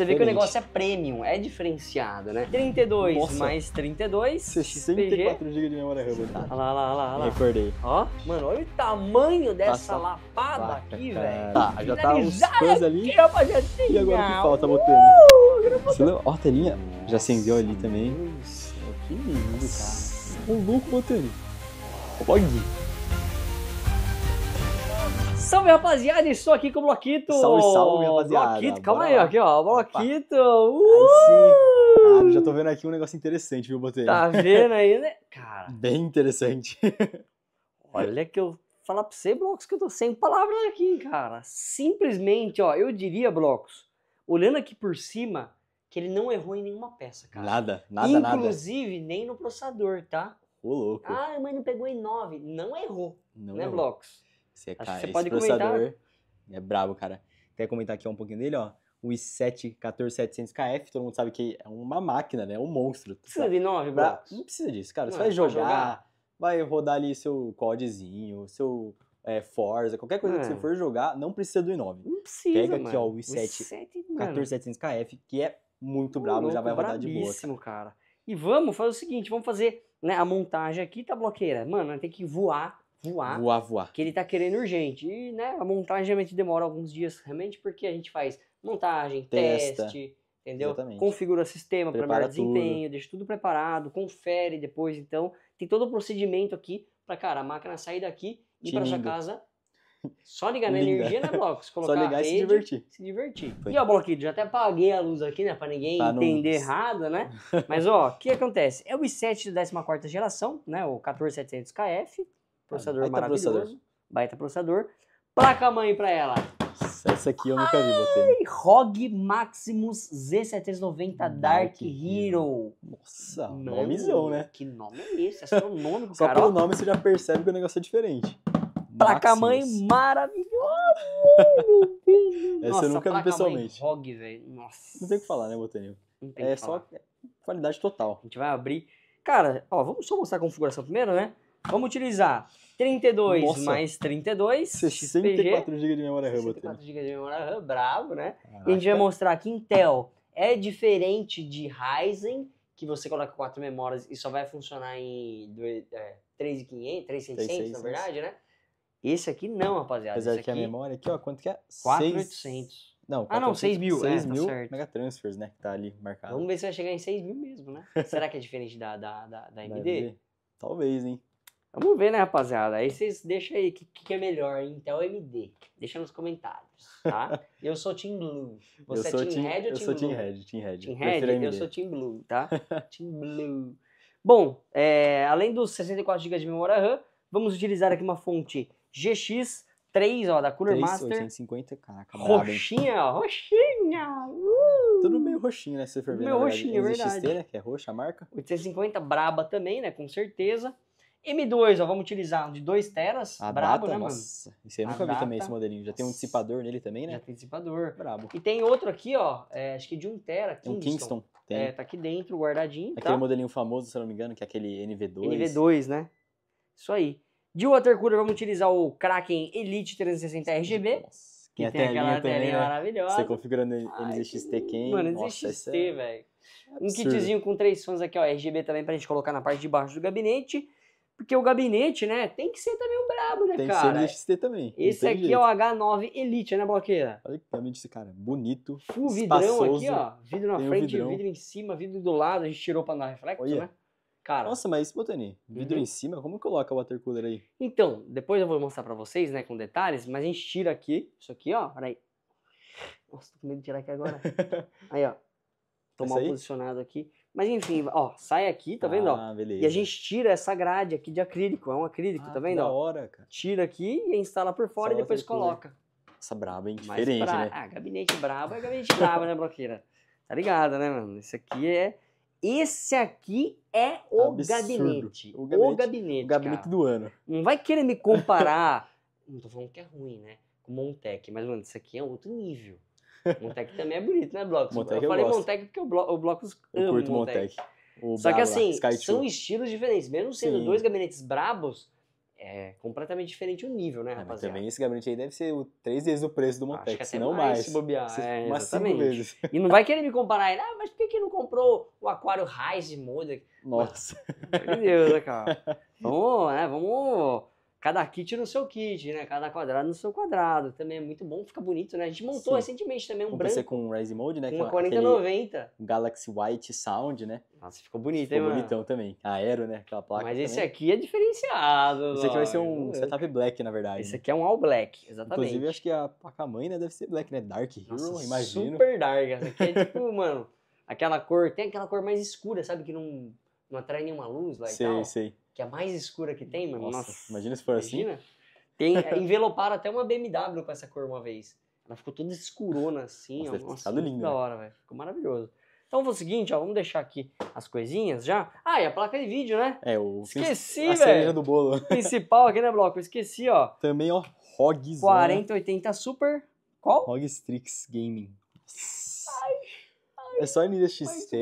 Você vê que o negócio é premium, é diferenciado, né? 32 Nossa. mais 32. 64 GB de memória RAM. Olha lá, olha lá, olha lá. Recordei. Ó, mano, olha o tamanho dessa Nossa, lapada vaca, aqui, velho. Tá, já tá os coisas ali. E agora o que falta botando? Uh, Você não, ó, a telinha já acendeu ali também. Nossa, que lindo, cara. Um louco, botando. Olha salve, rapaziada! Estou aqui com o Bloquito! Salve, salve, rapaziada! Bloquito, calma Bora aí, aqui, ó. Bloquito! Uh! Ah, já tô vendo aqui um negócio interessante, viu, botei Tá vendo aí, né? Cara. Bem interessante. Olha que eu falar pra você, Blocos, que eu tô sem palavras aqui, cara. Simplesmente, ó, eu diria, Blocos, olhando aqui por cima, que ele não errou em nenhuma peça, cara. Nada, nada, Inclusive, nada. Inclusive, nem no processador, tá? Ô, louco. Ah, mas não pegou em 9. Não errou, não né, errou. Blocos? é, cara, você esse pode processador comentar. é brabo, cara. Quer comentar aqui um pouquinho dele, ó. O i7 14700KF, todo mundo sabe que é uma máquina, né? É um monstro. Precisa sabe? de 9, bro. Não precisa disso, cara. Não, você vai é jogar, jogar, vai rodar ali seu codezinho, seu é, Forza, qualquer coisa que você é. for jogar, não precisa do i9. Não precisa, Pega mano. aqui, ó, o i7, 14700KF, que é muito um brabo, já vai rodar de boa. Cara. cara. E vamos fazer o seguinte, vamos fazer né, a montagem aqui, tá bloqueira. Mano, tem que voar voar. Voar, voar. Que ele tá querendo urgente. E, né, a montagem geralmente demora alguns dias, realmente, porque a gente faz montagem, Testa. teste, entendeu? Exatamente. Configura sistema para melhor desempenho, tudo. deixa tudo preparado, confere depois. Então, tem todo o procedimento aqui para, cara, a máquina sair daqui e ir para sua casa. Só ligar na energia, né, Blocos? Colocar Só ligar e se divertir. Se divertir. Foi. E ó, Bloquito, já até apaguei a luz aqui, né? Pra ninguém tá entender no... errado, né? Mas ó, o que acontece? É o i7 da 14 geração, né? O 14700KF. Processador baita maravilhoso. Processador. Baita processador. Placa mãe pra ela. Essa aqui eu nunca Ai, vi, botei. ROG Maximus Z790 Dark, Dark Hero. Nossa, nomezão, né? Que nome é esse? Astronômico, Só cara. Só pelo nome você já percebe que o negócio é diferente. Placa mãe maravilhosa, meu Deus. Essa eu nunca vi pessoalmente. ROG, velho. Nossa. Não tem o que falar, né, Botanil? É só qualidade total. A gente vai abrir. Cara, ó, vamos só mostrar a configuração primeiro, né? Vamos utilizar 32 Nossa. mais 32. 64 GB de memória RAM. 64 GB de memória RAM, bravo, né? Ah, e a gente vai tá- mostrar que Intel é diferente de Ryzen, que você coloca quatro memórias e só vai funcionar em 3.500, 3.600, é, na verdade, né? Esse aqui não, rapaziada. Apesar Esse é que aqui... a memória aqui, ó, quanto que é? 4,800. Não, 4, ah, não, 6000. 6000 é, tá mega transfers, né? Que tá ali marcado. Vamos ver se vai chegar em 6000 mesmo, né? Será que é diferente da, da, da, da AMD? Talvez, hein? Vamos ver, né, rapaziada? Aí vocês deixam aí o que, que é melhor, Intel MD Deixa nos comentários, tá? eu sou Team Blue. Você é Team, team Red ou Team Blue? Eu sou Team Red, Team Red. Team Red? Eu sou Team Blue, tá? team Blue. Bom, é, além dos 64 GB de memória RAM, vamos utilizar aqui uma fonte GX 3, ó, da Cooler 3, Master. 850, caraca, Roxinha, ó, roxinha! Uh! Tudo meio roxinho, né, se você for Meio roxinho, é verdade. verdade. XT, né, que é roxa a marca. 850 braba também, né, com certeza. M2, ó, vamos utilizar um de 2 teras. A brabo, data, né, mano? Nossa, isso aí eu nunca data, vi também, esse modelinho. Já tem um dissipador nele também, né? Já tem dissipador. Brabo. E tem outro aqui, ó, é, acho que de 1 um tera, é Kingston. Um Kingston. Tem. É, tá aqui dentro, guardadinho. Aquele tá? modelinho famoso, se não me engano, que é aquele NV2. NV2, né? Isso aí. De water cooler, vamos utilizar o Kraken Elite 360 RGB. Nossa. Que é tem, tem aquela também, telinha né? maravilhosa. Você configurando NZXT quem? Mano, NZXT, é velho. um kitzinho com três fãs aqui, ó, RGB também, pra gente colocar na parte de baixo do gabinete. Porque o gabinete, né, tem que ser também um brabo, né, tem cara? Tem que ser NXT também. Esse aqui jeito. é o H9 Elite, né, Bloqueira? Olha que também desse cara, bonito, Full vidrão aqui, ó. Vidro na frente, vidro em cima, vidro do lado. A gente tirou pra dar reflexo, Olha. né? Cara, Nossa, mas Botani, vidro uhum. em cima, como coloca o water cooler aí? Então, depois eu vou mostrar pra vocês, né, com detalhes, mas a gente tira aqui, isso aqui, ó, peraí. Nossa, tô com medo de tirar aqui agora. aí, ó. Tô mal posicionado aqui. Mas enfim, ó, sai aqui, tá vendo? Ah, ó? beleza. E a gente tira essa grade aqui de acrílico, é um acrílico, ah, tá vendo? Da ó? hora, cara. Tira aqui e instala por fora e depois coloca. Essa braba, hein? É Diferente, pra... né? Ah, gabinete brabo é gabinete brabo, né, Bloqueira? Tá ligado, né, mano? Esse aqui é. Esse aqui é o tá gabinete, o gabinete. O gabinete. O gabinete, cara. do ano. Não vai querer me comparar. não tô falando que é ruim, né? Com o Montec, mas, mano, isso aqui é outro nível. Montec também é bonito, né, Blocos? Montec eu, falei Montec porque o, blo o Blocos ama eu curto Montec. Montec. Só que assim, Sky são estilos diferentes. Mesmo sendo Sim. dois gabinetes brabos, é completamente diferente o nível, né, ah, rapaziada? também esse gabinete aí deve ser o, três vezes o preço do Montec, se não mais. mais. Se bobear, se, é, umas exatamente. cinco vezes. E não vai querer me comparar ele, ah, mas por que, que não comprou o aquário Rise Moda? Nossa. Meu Deus, né, cara? vamos, né, vamos cada kit no seu kit, né? Cada quadrado no seu quadrado. Também é muito bom, fica bonito, né? A gente montou Sim. recentemente também um, branco. com um Rise Mode, né? Com 4090. Galaxy White Sound, né? Nossa, ficou bonito, ficou hein, bonitão também. Aero, né? Aquela placa Mas esse aqui é diferenciado. Esse aqui vai ser um setup black, na verdade. Esse né? aqui é um all black, exatamente. Inclusive, acho que a placa-mãe, né? Deve ser black, né? Dark Hero, Nossa, imagino. super dark. Essa aqui é tipo, mano... Aquela cor, tem aquela cor mais escura, sabe? Que não, não atrai nenhuma luz lá sei, e tal. Sei, sei que é a mais escura que tem, mano. Nossa, Nossa. imagina se for assim. imagina. assim. Tem, enveloparam até uma BMW com essa cor uma vez. Ela ficou toda escurona assim. Nossa, ó, nossa ficado lindo. Da hora, velho. Ficou maravilhoso. Então vamos o seguinte, ó, vamos deixar aqui as coisinhas já. Ah, e a placa de vídeo, né? É, o Esqueci, velho. A cereja do bolo. Principal aqui, né, bloco? esqueci, ó. Também, ó, ROGs. 4080 né? Super. Qual? ROG Strix Gaming. Ai, ai, é só NDXT,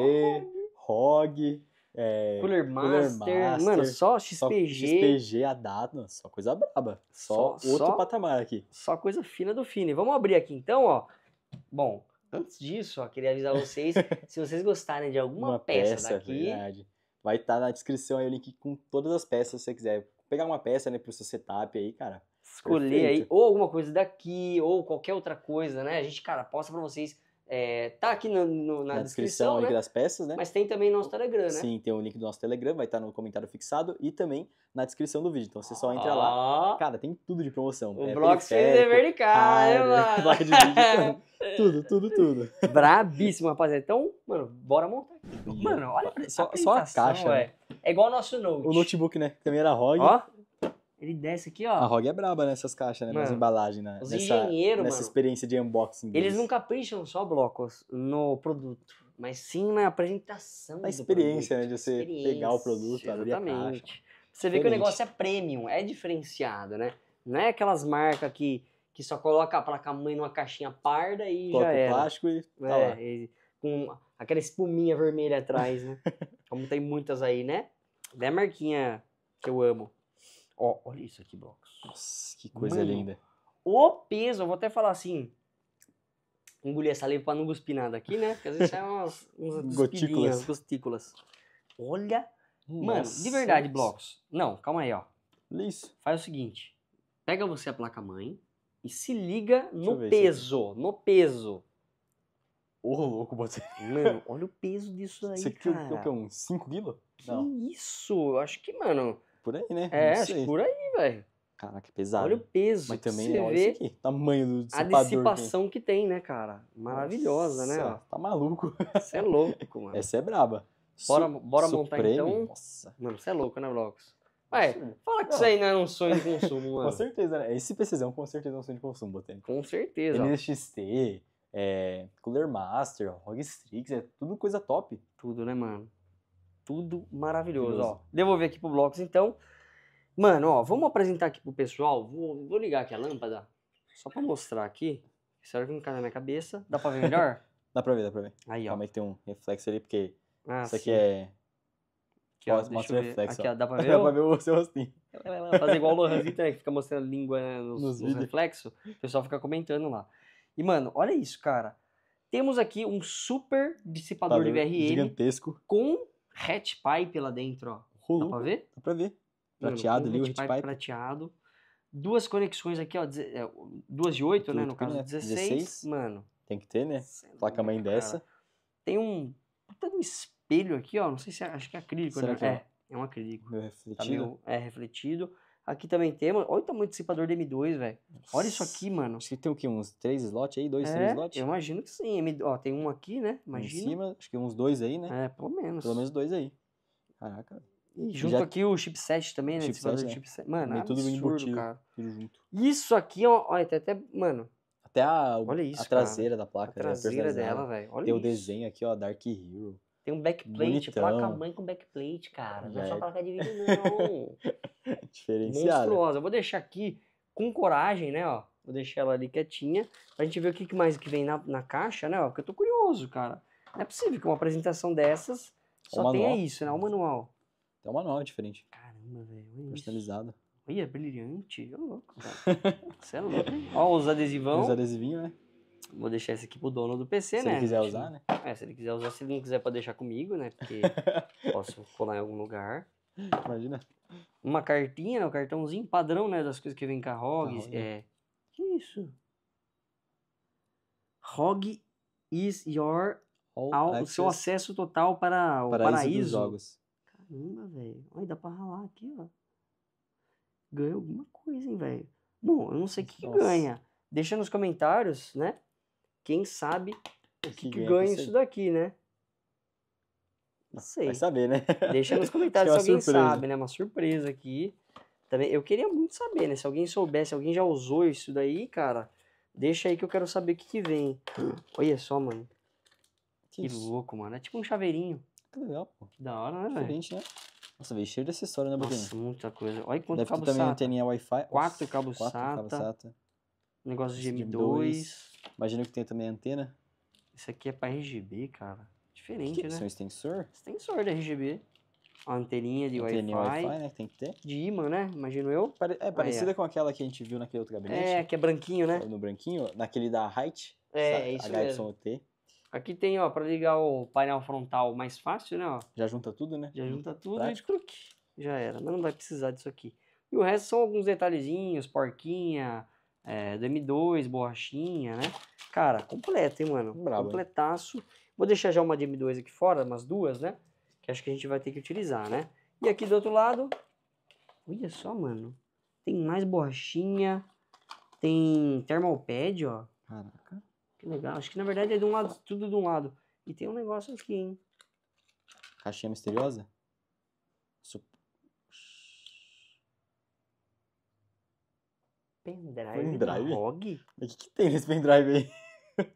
ROG. É, Cooler, Master, Cooler, Master, Mano, só XPG. Só XPG, a data, só coisa braba. Só, só outro só, patamar aqui. Só coisa fina do fino. vamos abrir aqui então, ó. Bom, antes disso, ó, queria avisar vocês, se vocês gostarem de alguma uma peça, peça é daqui... Verdade. Vai estar tá na descrição aí o link com todas as peças, se você quiser pegar uma peça, né, pro seu setup aí, cara. Escolher Perfeito. aí, ou alguma coisa daqui, ou qualquer outra coisa, né? A gente, cara, posta pra vocês é, tá aqui no, no, na, na, descrição, descrição né? o link das peças, né? Mas tem também no nosso Telegram, né? Sim, tem o link do nosso Telegram, vai estar no comentário fixado e também na descrição do vídeo. Então você só entra lá. Cara, tem tudo de promoção. O é, blog fez de mano. tudo, tudo, tudo. Brabíssimo, rapaziada. Então, mano, bora montar. Mano, olha pra só, só a caixa. Né? É igual o nosso Note. O notebook, né? Também era ROG. Ó. Ele desce aqui, ó. A ROG é braba nessas caixas, né? Nas embalagens, né? Os engenheiros, Nessa mano, experiência de unboxing. Eles não capricham só blocos no produto, mas sim na apresentação Na experiência, produto, né? De você pegar o produto, abrir a caixa. Você vê que o negócio é premium, é diferenciado, né? Não é aquelas marcas que, que só coloca a placa-mãe numa caixinha parda e coloca já era. plástico e tá é, lá. E, com aquela espuminha vermelha atrás, né? Como tem muitas aí, né? Da marquinha que eu amo. Ó, olha isso aqui, Blocos. Nossa, que coisa Mano, linda. O peso, eu vou até falar assim, engolir essa lei pra não cuspir nada aqui, né? Porque às vezes é umas, umas gotículas. gotículas. Olha. Nossa. Mano, de verdade, Blocos. Não, calma aí, ó. Isso. Faz o seguinte, pega você a placa-mãe e se liga no peso, no peso. Ô, oh, louco, você. Mano, olha o peso disso aí, Você é cara. Você é um 5 quilos? Que não. isso? Eu acho que, mano, por aí, né? É, acho que por aí, velho. Caraca, pesado. Olha o peso. Mas também, você é, olha vê isso aqui. Tamanho do A dissipação que, tem, né, cara? Maravilhosa, né, Nossa, né? Ó. Tá maluco. Você é louco, mano. Essa é braba. Bora, bora montar então. Nossa. Mano, você é louco, né, Blocos? Ué, né? fala que não. isso aí não é um sonho de consumo, mano. com certeza, né? Esse PCzão é com certeza é um sonho de consumo, Botânico. Com certeza. NXT, é, Cooler Master, Rog Strix, é tudo coisa top. Tudo, né, mano? tudo maravilhoso. Ó, devolver aqui pro Blocos, então. Mano, ó, vamos apresentar aqui pro pessoal. Vou, vou ligar aqui a lâmpada, só pra mostrar aqui. Será é que não cai na minha cabeça? Dá pra ver melhor? dá pra ver, dá pra ver. Aí, ó. Calma aí que tem um reflexo ali, porque ah, isso aqui sim. é... Aqui, ó, mostra o reflexo. Aqui, ó, dá pra ver? dá pra ver o seu rostinho. Fazer igual o Lohanzinho né? que fica mostrando a língua né, nos, nos, nos reflexos. O pessoal fica comentando lá. E, mano, olha isso, cara. Temos aqui um super dissipador de VRM. Gigantesco. Com hatch pipe lá dentro, ó. Uhum. Dá pra ver? Dá pra ver. Prateado ali, o hatch pipe. Prateado. Duas conexões aqui, ó. É, duas de 8, né? No caso, né? 16. Mano. Tem que ter, né? É Placa mãe dessa. Tem um. Puta um espelho aqui, ó. Não sei se é, acho que é acrílico, né? É? é? é, um acrílico. Meu refletido. Tá meio, é refletido. Aqui também tem, mano. Olha o tamanho do dissipador de M2, velho. Olha isso aqui, mano. Acho que tem o quê? Uns três slots aí? Dois, é, três slots? Eu imagino que sim. M... Ó, tem um aqui, né? Imagina. Em cima, acho que uns dois aí, né? É, pelo menos. Pelo menos dois aí. Caraca. E junto Já... aqui o chipset também, né? Chipset, dissipador é. chipset. Mano, é tudo absurdo, cara. Tudo junto. Isso aqui, ó, olha até, até, mano... Até a, olha isso, a traseira cara. da placa. A né? traseira né? dela, velho. Tem isso. o desenho aqui, ó, Dark Hero. Tem um backplate, placa-mãe com backplate, cara. Não é só placa né? é de vídeo, não. Diferenciada. Monstruosa. Eu vou deixar aqui com coragem, né, ó. Vou deixar ela ali quietinha, pra gente ver o que mais que vem na, na caixa, né, ó. Porque eu tô curioso, cara. Não é possível que uma apresentação dessas é só tenha isso, né? O é manual. Tem um manual diferente. Caramba, velho. Personalizado. Olha, é brilhante. Ô, louco, cara. Você é louco. Ó, os adesivão. Os adesivinhos, né? Vou deixar esse aqui pro dono do PC, se né? Se ele né? quiser usar, né? É, se ele quiser usar, se ele não quiser pode deixar comigo, né? Porque posso colar em algum lugar. Imagina. Uma cartinha, né? O um cartãozinho padrão, né? Das coisas que vem com a ROG. Ah, é. Que isso? ROG is your. All, seu acesso total para o paraíso. paraíso. Dos jogos. Caramba, velho. Olha, dá pra ralar aqui, ó. Ganha alguma coisa, hein, velho? Bom, eu não sei o que, que ganha. Deixa nos comentários, né? quem sabe o que, que ganha isso daqui, né? Não sei. Vai saber, né? Deixa nos é comentários se alguém surpresa. sabe, né? Uma surpresa aqui. Também, eu queria muito saber, né? Se alguém soubesse, alguém já usou isso daí, cara, deixa aí que eu quero saber o que, que vem. Olha só, mano. Que, que louco, mano. É tipo um chaveirinho. Que legal, pô. Que da hora, né, velho? Diferente, né? Nossa, veio cheio de acessório, né, Boquinha? Nossa, muita coisa. Olha quanto Deve cabo também SATA. anteninha Wi-Fi. Quatro cabos quatro cabos SATA. Negócio de M2. Imagino que tem também antena. Isso aqui é para RGB, cara. Diferente, que que né? Isso é um extensor? Extensor da RGB. A anteninha de Wi-Fi. Wi-Fi, né? Que tem que ter. De imã, né? Imagino eu. Pare é, parecida ah, é. com aquela que a gente viu naquele outro gabinete. É, né? que é branquinho, né? No branquinho, naquele da Height. É, é isso aí. HYT. Aqui tem, ó, para ligar o painel frontal mais fácil, né? Ó. Já junta tudo, né? Já junta tudo Prático. e cruc, já era. Não vai precisar disso aqui. E o resto são alguns detalhezinhos, porquinha, é, do M2, borrachinha, né? Cara, completo, hein, mano? Bravo, Completaço. Vou deixar já uma de M2 aqui fora, umas duas, né? Que acho que a gente vai ter que utilizar, né? E aqui do outro lado, olha só, mano. Tem mais borrachinha, tem thermalpad, ó. Caraca. Que legal. Acho que na verdade é de um lado, tudo de um lado. E tem um negócio aqui, hein? Caixinha misteriosa? Pendrive, pendrive? da ROG? o que, que, tem nesse pendrive aí?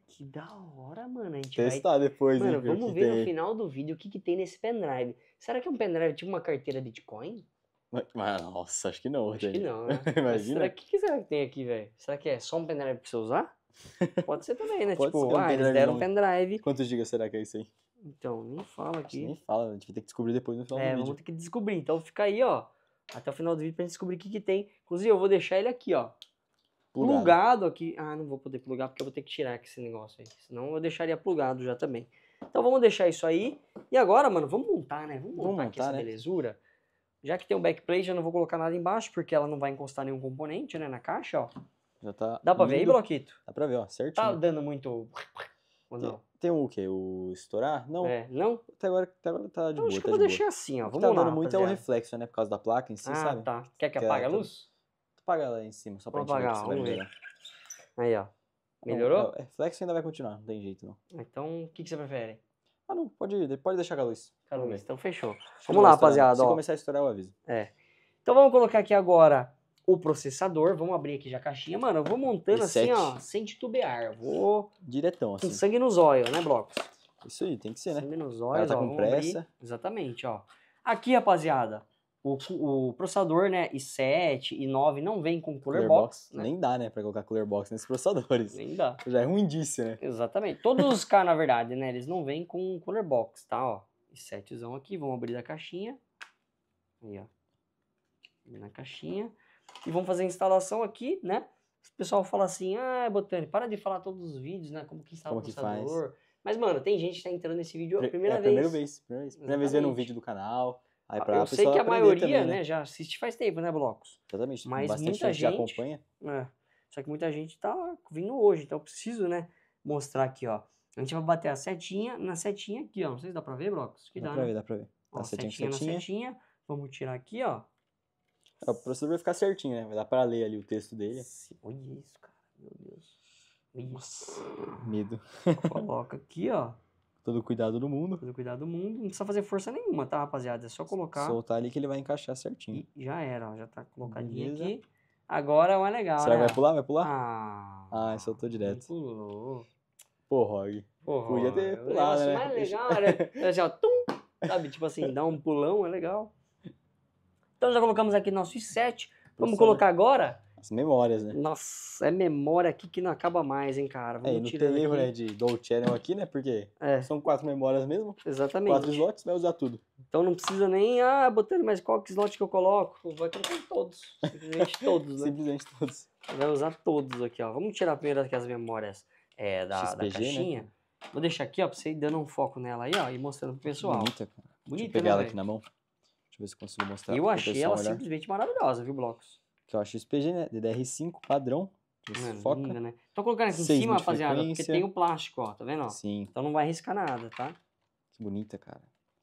Que da hora, mano. A gente Testar vai... depois, mano, hein, vamos ver no final do vídeo o que, que tem nesse pendrive. Será que é um pendrive tipo uma carteira Bitcoin? Mas, nossa, acho que não. Acho tem. que não, né? Imagina. Será, que, que será que tem aqui, velho? Será que é só um pendrive pra você usar? Pode ser também, né? Pode tipo, um ah, eles deram um pendrive. Quantos gigas será que é isso aí? Então, nem fala aqui. Nem fala, a gente vai ter que descobrir depois no final é, do vídeo. É, vamos ter que descobrir. Então fica aí, ó até o final do vídeo pra gente descobrir o que, que tem. Inclusive, eu vou deixar ele aqui, ó. Plugado. plugado. aqui. Ah, não vou poder plugar porque eu vou ter que tirar aqui esse negócio aí. Senão eu deixaria plugado já também. Então vamos deixar isso aí. E agora, mano, vamos montar, né? Vamos montar, vamos montar aqui essa né? belezura. Já que tem um backplate, eu não vou colocar nada embaixo porque ela não vai encostar nenhum componente, né? Na caixa, ó. Já tá. Dá pra lindo. ver aí, Bloquito? Dá pra ver, ó. Certinho. Tá dando muito. Ou não? Tem o quê? O estourar? Não. É, não? Até agora, até tá, agora tá de não, boa. Acho tá que eu tá vou deixar boa. assim, ó. Vamos o que tá lá, dando muito é o reflexo, né? Por causa da placa em si, ah, sabe? Ah, tá. Quer que apague a luz? Tu apaga lá em cima, só pra Vou gente apagar, ver, ver. Aí, ó. Melhorou? Não, é, é, reflexo ainda vai continuar, não tem jeito, não. Então, o que, que você prefere? Ah, não. Pode, pode deixar com a luz. Com a luz, então fechou. vamos lá, rapaziada. Se ó. começar a estourar, eu aviso. É. Então vamos colocar aqui agora o processador. Vamos abrir aqui já a caixinha. Mano, eu vou montando assim, ó, sem titubear. Vou. Diretão, assim. Com sangue nos olhos, né, Blocos? Isso aí, tem que ser, né? Sangue nos olhos, tá ó. Com pressa. Abrir. Exatamente, ó. Aqui, rapaziada, o, o processador, né, i7, i9 não vem com cooler, cooler box. box né? Nem dá, né, pra colocar cooler box nesses processadores. Nem dá. Já é um né? Exatamente. Todos os caras, na verdade, né, eles não vêm com cooler box, tá, ó. i7zão aqui, vamos abrir da caixinha. Aí, ó. Na caixinha e vamos fazer a instalação aqui, né? O pessoal fala assim, ah, Botani, para de falar todos os vídeos, né? Como que instala o computador. Mas, mano, tem gente que tá entrando nesse vídeo a primeira é a vez. Primeira vez, primeira vez. Primeira vez vendo um vídeo do canal. Aí ah, pra Eu sei que a maioria, também, né? né? já assiste faz tempo, né, Blocos? Exatamente. Mas muita gente, já acompanha. É. Só que muita gente tá vindo hoje, então eu preciso, né, mostrar aqui, ó. A gente vai bater a setinha na setinha aqui, ó. Não sei se dá pra ver, Blocos. Que dá, dá pra né? ver, dá pra ver. Ó, a setinha, setinha, setinha. na setinha. Vamos tirar aqui, ó. É, o professor vai ficar certinho, né? Vai dar pra ler ali o texto dele. olha isso, cara. Meu Deus. Nossa. Medo. Coloca aqui, ó. Todo cuidado do mundo. Todo cuidado do mundo. Não precisa fazer força nenhuma, tá, rapaziada? É só colocar. Soltar ali que ele vai encaixar certinho. E já era, ó. Já tá colocadinho Beleza. aqui. Agora é mais legal, Será né? que vai pular? Vai pular? Ah, ah soltou direto. Pulou. Pô, Rog. Pô, Podia ter pulado, né? mais legal, né? Já, assim, tum, sabe? Tipo assim, dá um pulão é legal. Então já colocamos aqui nosso i7. Vamos Nossa, colocar agora. As memórias, né? Nossa, é memória aqui que não acaba mais, hein, cara. Vamos é, não tem erro, né, de dual channel aqui, né? Porque é. são quatro memórias mesmo. Exatamente. Quatro slots, vai usar tudo. Então não precisa nem, ah, botando, mas qual que slot que eu coloco? Vai colocar todos. Simplesmente todos, né? Simplesmente todos. Vai usar todos aqui, ó. Vamos tirar primeiro aqui as memórias é, da, da né? caixinha. Né? Vou deixar aqui, ó, pra você ir dando um foco nela aí, ó, e mostrando pro pessoal. Bonita, cara. Bonita, Deixa eu pegar né, ela véio? aqui na mão eu ver se eu consigo mostrar. Eu achei ela olhar. simplesmente maravilhosa, viu, Blocos? Que é acho XPG, né? DDR5 padrão. Mano, foca. Linda, né? Tô colocando aqui em cima, rapaziada, porque tem o plástico, ó, tá vendo? Ó? Sim. Então não vai arriscar nada, tá? Que bonita, cara.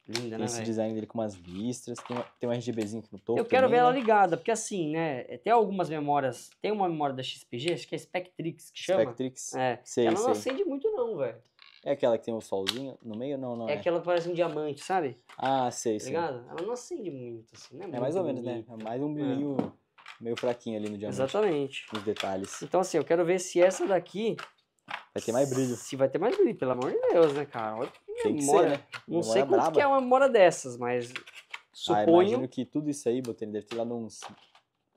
Linda, né, tem né, Esse véio? design dele com umas listras, tem, tem um RGBzinho aqui no topo. Eu quero também, ver ela né? ligada, porque assim, né? Tem algumas memórias. Tem uma memória da XPG, acho que é Spectrix que chama. Spectrix. É. Sei, ela sei. não acende muito, não, velho. É aquela que tem o solzinho no meio? Não, não. É, é. aquela que parece um diamante, sabe? Ah, sei, tá sei. ligado? Ela não acende muito, assim, né? É, é mais ou menos, bonito. né? É mais um brilhinho é. meio, meio fraquinho ali no diamante. Exatamente. Nos detalhes. Então, assim, eu quero ver se essa daqui. Vai ter mais brilho. Se vai ter mais brilho, pelo amor de Deus, né, cara? Olha que tem que ser, né? Não sei quanto que é uma memória dessas, mas ah, suponho... Ah, imagino que tudo isso aí, Botelho, deve ter dado uns...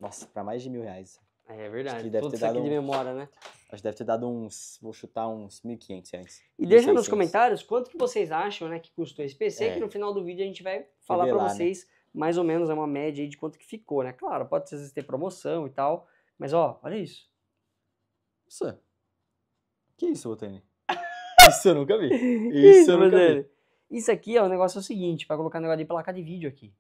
Nossa, pra mais de mil reais. É, verdade. que deve Tudo ter isso dado aqui um... de memória, né? Acho que deve ter dado uns, vou chutar uns 1.500 reais. E deixa nos comentários quanto que vocês acham, né, que custou esse PC, é. que no final do vídeo a gente vai falar para né? vocês né? mais ou menos é uma média aí de quanto que ficou, né? Claro, pode ser ter promoção e tal, mas ó, olha isso. Nossa. Que isso, Botani? isso eu nunca vi. Isso, isso eu nunca Botani. vi. Isso aqui, é o negócio é o seguinte, para colocar um negócio de placa de vídeo aqui.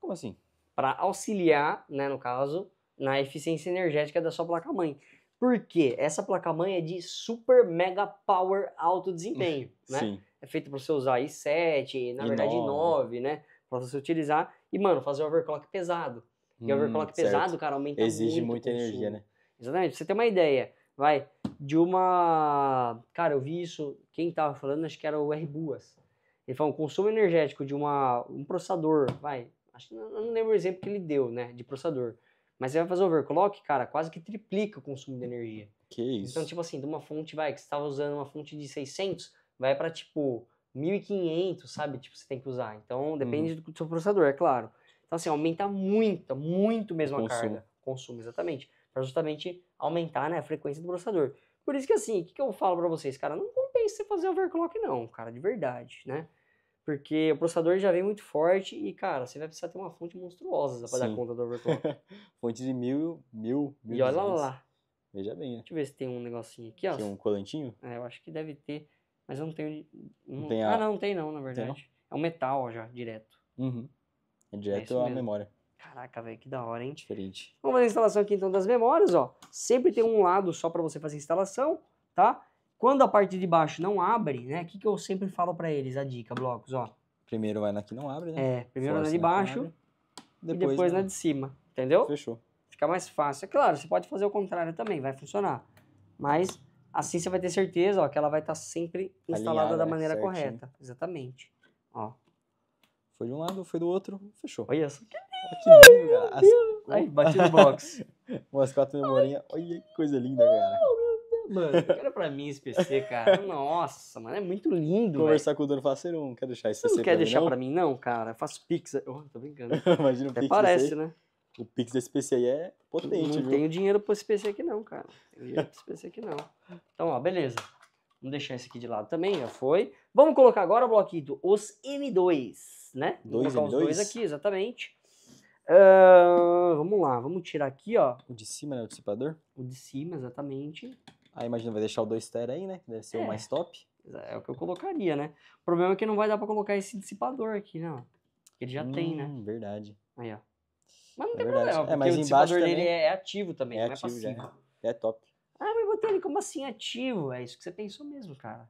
Como assim? Para auxiliar, né, no caso, na eficiência energética da sua placa-mãe. Porque essa placa-mãe é de super mega power alto desempenho, né? Sim. É feito para você usar i7, na verdade 9, 9 né? Para você utilizar e, mano, fazer overclock pesado. E hum, overclock certo. pesado, cara, aumenta Exige muito. Exige muita energia, né? Exatamente. você ter uma ideia, vai, de uma... Cara, eu vi isso, quem tava falando, acho que era o R-Buas. Ele falou, o consumo energético de uma, um processador, vai, acho, não, não lembro o exemplo que ele deu, né, de processador. Mas você vai fazer overclock, cara, quase que triplica o consumo de energia. Que isso. Então, tipo assim, de uma fonte, vai, que você estava tá usando uma fonte de 600, vai para tipo 1500, sabe? Tipo, você tem que usar. Então, uhum. depende hum. do seu processador, é claro. Então, assim, aumenta muito, muito mesmo a carga. Consumo, exatamente. Para justamente aumentar né, a frequência do processador. Por isso que, assim, o que, que eu falo para vocês, cara? Não compensa você fazer overclock, não, cara, de verdade, né? porque o processador já vem muito forte e, cara, você vai precisar ter uma fonte monstruosa para dar conta do overclock. fonte de mil, mil, mil. E olha lá, lá. Veja bem, né? Deixa eu ver se tem um negocinho aqui, ó. Tem um colantinho? É, eu acho que deve ter, mas eu não tenho... Não, não tem ah, a... Ah, não, não tem não, na verdade. Não? É um metal, ó, já, direto. Uhum. É, é direto à memória. Caraca, velho, que da hora, hein? Diferente. Vamos fazer a instalação aqui, então, das memórias, ó. Sempre tem um lado só para você fazer a instalação, tá? Quando a parte de baixo não abre, né? O que, que eu sempre falo para eles, a dica, blocos, ó. Primeiro vai na que não abre, né? É, primeiro Força na de baixo abre, depois, e depois né? na de cima, entendeu? Fechou. Fica mais fácil. É claro, você pode fazer o contrário também, vai funcionar. Mas assim você vai ter certeza, ó, que ela vai estar tá sempre instalada Alinhada, da né? maneira certinho. correta. Exatamente. Ó. Foi de um lado, foi do outro, fechou. Olha só que lindo! Ai, As... Aí, bati no box. Umas quatro memórias. Olha que coisa linda, cara mano. Eu quero pra mim esse PC, cara. Nossa, mano, é muito lindo. Conversar véio. com o dono e falar, você não quer deixar esse PC? Não quer deixar mim, não? pra mim, não, cara. Eu faço Pix. Oh, tô brincando. Imagina um Até Pix. Parece, desse... né? O Pix desse PC aí é potente, não viu? tenho dinheiro pra esse PC aqui, não, cara. Não tenho dinheiro pra esse PC aqui, não. Então, ó, beleza. Vamos deixar esse aqui de lado também, já foi. Vamos colocar agora o bloquinho, os M2, né? Dois Vamos colocar M2? os dois aqui, exatamente. Uh, vamos lá, vamos tirar aqui, ó. O de cima, né? O dissipador? O de cima, exatamente. Aí imagina, vai deixar o 2TB aí, né? Que deve ser é. o mais top. É, é o que eu colocaria, né? O problema é que não vai dar pra colocar esse dissipador aqui, não. Ele já hum, tem, né? Hum, verdade. Aí, ó. Mas não é tem verdade. problema, é, mas o dissipador dele é ativo também, é, é ativo, é Já é. é top. Ah, mas botei ele como assim ativo? É isso que você pensou mesmo, cara.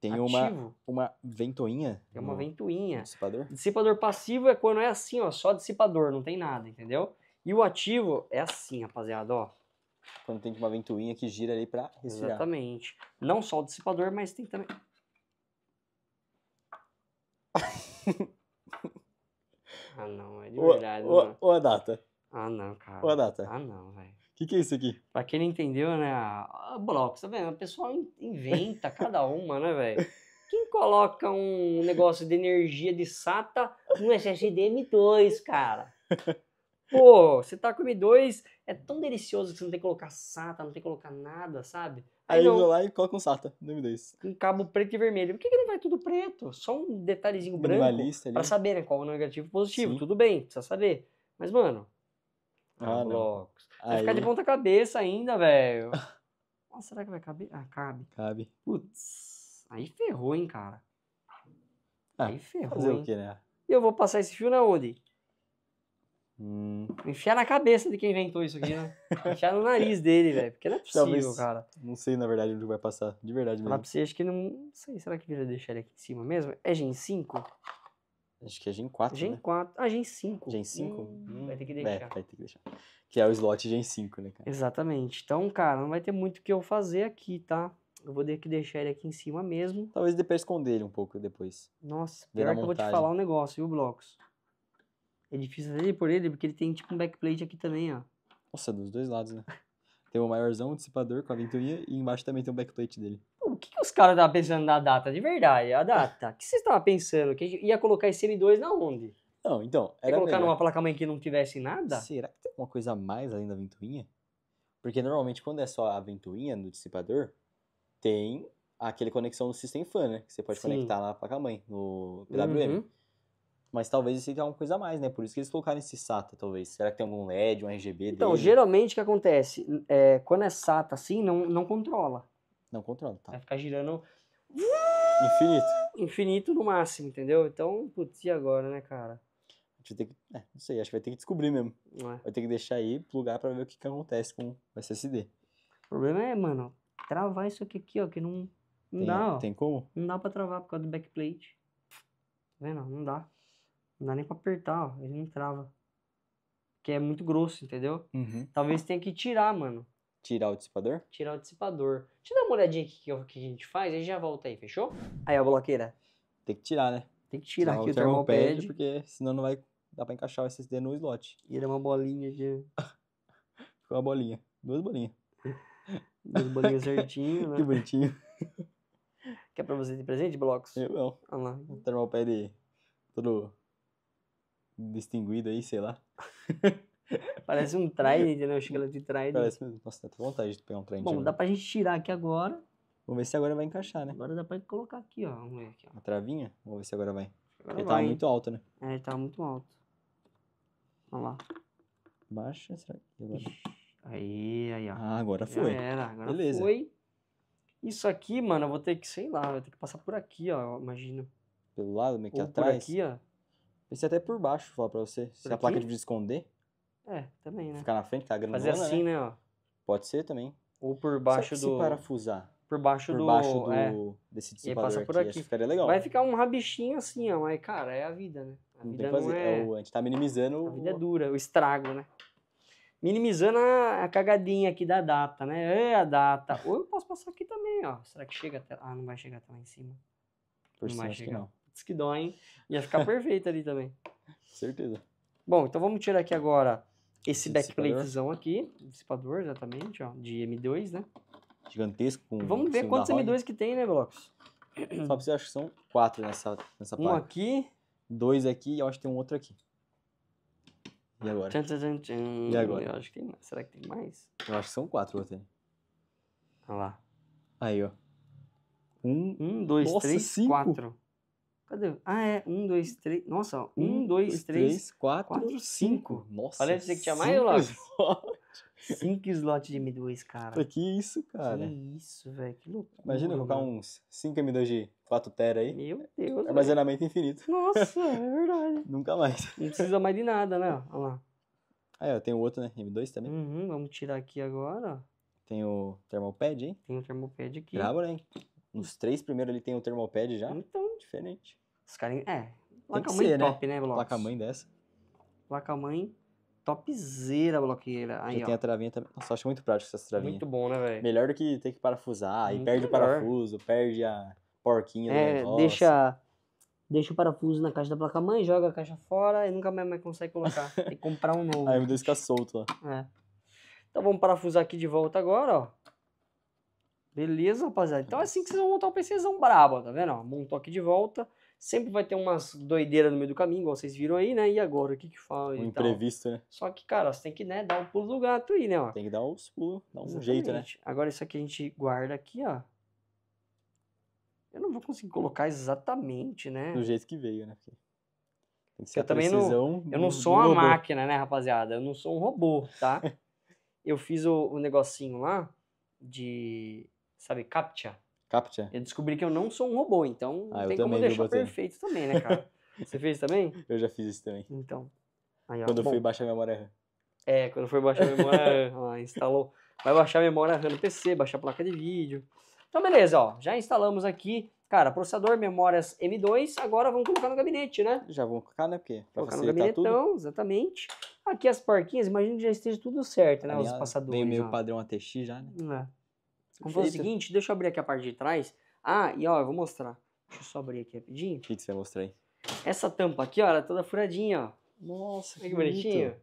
Tem ativo. uma, uma ventoinha. Tem uma ventoinha. Dissipador? Dissipador passivo é quando é assim, ó, só dissipador, não tem nada, entendeu? E o ativo é assim, rapaziada, ó quando tem uma ventoinha que gira ali para resfriar. Exatamente. Não só o dissipador, mas tem também. ah, não, é de verdade. Ou, ou a data. Ah, não, cara. Ou a data. Ah, não, velho. O que, que é isso aqui? Pra quem não entendeu, né? A bloco, tá vendo? O pessoal inventa cada uma, né, velho? Quem coloca um negócio de energia de SATA no SSD M2, cara? Pô, você tá com o M2, é tão delicioso que você não tem que colocar SATA, não tem que colocar nada, sabe? Aí, Aí eu vou lá e coloco um SATA no M2. Um cabo preto e vermelho. Por que, que não vai tudo preto? Só um detalhezinho branco para né, qual é o negativo e positivo. Sim. Tudo bem, precisa saber. Mas, mano, ah, blocos. Vai ficar de ponta cabeça ainda, velho. Nossa, será que vai caber? Ah, cabe. Cabe. Putz. Aí ferrou, hein, cara. Ah, aí ferrou. Fazer hein? o quê, né? E eu vou passar esse fio na onde? Hum. Enfiar na cabeça de quem inventou isso aqui, né? Enfiar no nariz dele, velho. Porque não é possível, Talvez, cara. Não sei, na verdade, onde vai passar. De verdade mesmo. Falar pra você, acho que não. Não sei, será que vira deixar ele aqui em cima mesmo? É Gen 5? Acho que é Gen 4. Gen né? 4. Ah, Gen 5. Gen 5? Hum, hum, vai ter que é, deixar. É, vai ter que deixar. Que é o slot Gen 5, né, cara? Exatamente. Então, cara, não vai ter muito o que eu fazer aqui, tá? Eu vou ter que deixar ele aqui em cima mesmo. Talvez dê pra esconder ele um pouco depois. Nossa, pior que eu vou te falar um negócio, viu, Blocos? É difícil fazer por ele, porque ele tem tipo um backplate aqui também, ó. Nossa, é dos dois lados, né? Tem o maiorzão, o dissipador com a ventoinha e embaixo também tem o backplate dele. Pô, o que, que os caras estavam pensando na data? De verdade, a data. O que vocês estavam pensando? Que ia colocar esse M2 na onde? Não, então. Era ia colocar melhor. numa placa-mãe que não tivesse nada? Será que tem alguma coisa a mais além da ventoinha? Porque normalmente quando é só a ventoinha no dissipador, tem aquele conexão no System Fan, né? Que você pode Sim. conectar na placa-mãe, no PWM. Uhum. Mas talvez esse tenha alguma coisa a mais, né? Por isso que eles colocaram esse SATA, talvez. Será que tem algum LED, um RGB Então, geralmente o que acontece? É, quando é SATA assim, não, não controla. Não controla, tá. Vai ficar girando... Infinito. Infinito no máximo, entendeu? Então, putz, e agora, né, cara? A gente vai ter que... É, não sei, acho que vai ter que descobrir mesmo. É? Vai ter que deixar aí, plugar pra ver o que, que acontece com o SSD. O problema é, mano, travar isso aqui, aqui ó, que não, não tem, dá, ó. Tem como? Não dá pra travar por causa do backplate. Tá vendo? Não dá. Não dá nem pra apertar, ó. Ele não trava. Porque é muito grosso, entendeu? Uhum. Talvez tenha que tirar, mano. Tirar o dissipador? Tirar o dissipador. Deixa eu dar uma olhadinha aqui que, que a gente faz, aí já volta aí, fechou? Aí a bloqueira. Tem que tirar, né? Tem que tirar aqui o termopad, porque senão não vai dar pra encaixar o SSD no slot. E ele é uma bolinha de. Ficou uma bolinha. Duas bolinhas. Duas bolinhas certinho, né? Que bonitinho. Quer pra você de presente, blocos? Eu não. Olha lá. O termopad todo distinguido aí, sei lá. Parece um trident, né? O esqueleto de trident. Parece mesmo. Nossa, tô vontade de pegar um trident. Bom, agora. dá pra gente tirar aqui agora. Vamos ver se agora vai encaixar, né? Agora dá pra colocar aqui, ó. Vamos ver aqui, ó. Uma travinha? Vamos ver se agora vai. Agora ele tá tava muito alto, né? É, ele tá tava muito alto. Vamos lá. Baixa, será que agora... Aí, aí, ó. Ah, agora foi. Já era, agora Beleza. foi. Isso aqui, mano, eu vou ter que, sei lá, eu vou ter que passar por aqui, ó, imagino. Pelo lado, meio que Ou atrás. por aqui, ó. Pensei até por baixo, falar pra você. Se a placa de esconder. É, também, né? Ficar na frente, tá grandona, Fazer assim, né? né ó. Pode ser também. Ou por baixo Só que do... se parafusar. Por baixo por do... baixo do... É. desse dissipador passa por aqui. aqui. Ficaria legal. Vai né? ficar um rabichinho assim, ó. Mas, cara, é a vida, né? A não vida tem É... É o... A gente tá minimizando... A vida é o... é dura, o estrago, né? Minimizando a, a cagadinha aqui da data, né? É a data. Ou eu posso passar aqui também, ó. Será que chega até... Ah, não vai chegar até lá em cima. Por não cima, vai chegar. não que dói, hein? Ia ficar perfeito ali também. Certeza. Bom, então vamos tirar aqui agora esse backplatezão aqui, dissipador, exatamente, ó, de M2, né? Gigantesco. Com vamos ver quantos M2 que tem, né, Blocos? Só pra você, acho que são quatro nessa, nessa um parte. Um aqui. Dois aqui e eu acho que tem um outro aqui. E agora? Tchan, tchan, tchan. E agora? Eu acho que tem mais. Será que tem mais? Eu acho que são quatro até. Olha lá. Aí, ó. Um, um dois, Nossa, três, cinco. quatro. Cadê? Ah, é. Um, dois, três. Nossa, ó. Um, dois, dois três, três quatro, quatro, cinco. Nossa. Falei pra você que tinha mais slot. cinco slots de M2, cara. Que isso, cara. Que isso, velho. Que loucura. Imagina colocar uns 5 M2 de 4 tera aí. Meu Deus. É armazenamento infinito. Nossa, é verdade. Nunca mais. Não precisa mais de nada, né? Olha lá. Ah, eu tenho outro, né? M2 também. Uhum, vamos tirar aqui agora. Tem o Thermopad, hein? Tem o Thermopad aqui. Brabo, né? Nos três primeiros ele tem o Thermopad já. Então, diferente. Os caras. É. Placa-mãe né? top, né, né Placa-mãe dessa. Placa-mãe topzera bloqueira. Aí, Já ó. tem a travinha também. Nossa, acho muito prático essa travinha. Muito bom, né, velho? Melhor do que ter que parafusar. e perde melhor. o parafuso, perde a porquinha é, do negócio. Deixa, deixa o parafuso na caixa da placa-mãe, joga a caixa fora e nunca mais, consegue colocar. tem que comprar um novo. Aí o meu fica solto, ó. É. Então vamos parafusar aqui de volta agora, ó. Beleza, rapaziada? Então é assim que vocês vão montar um PCzão brabo, tá vendo? Ó, montou aqui de volta. Sempre vai ter umas doideiras no meio do caminho, igual vocês viram aí, né? E agora, o que que faz? Um imprevisto, né? Só que, cara, você tem que, né, dar um pulo do gato aí, né? Ó. Tem que dar uns pulos, dar um jeito, né? Agora isso aqui a gente guarda aqui, ó. Eu não vou conseguir colocar exatamente, né? Do jeito que veio, né? Tem que ser eu também não, eu não sou uma robô. máquina, né, rapaziada? Eu não sou um robô, tá? eu fiz o, o negocinho lá de Sabe, CAPTCHA. CAPTCHA. Eu descobri que eu não sou um robô, então ah, tem como deixar perfeito também, né, cara? Você fez também? Eu já fiz isso também. Então. Aí, ó, quando bom. eu fui baixar a memória RAM. É, quando foi baixar a memória RAM, instalou. Vai baixar a memória RAM no PC, baixar a placa de vídeo. Então, beleza, ó. Já instalamos aqui. Cara, processador, memórias M2, agora vamos colocar no gabinete, né? Já vamos colocar, né? Porque pra colocar no gabinete, tudo. exatamente. Aqui as porquinhas, imagino que já esteja tudo certo, né? Os passadores. Vem meio ó. padrão ATX já, né? É. Vamos fazer o seguinte, deixa eu abrir aqui a parte de trás. Ah, e ó, eu vou mostrar. Deixa eu só abrir aqui rapidinho. O que, que você vai mostrar aí? Essa tampa aqui, ó, ela é toda furadinha, ó. Nossa, que, que bonitinho.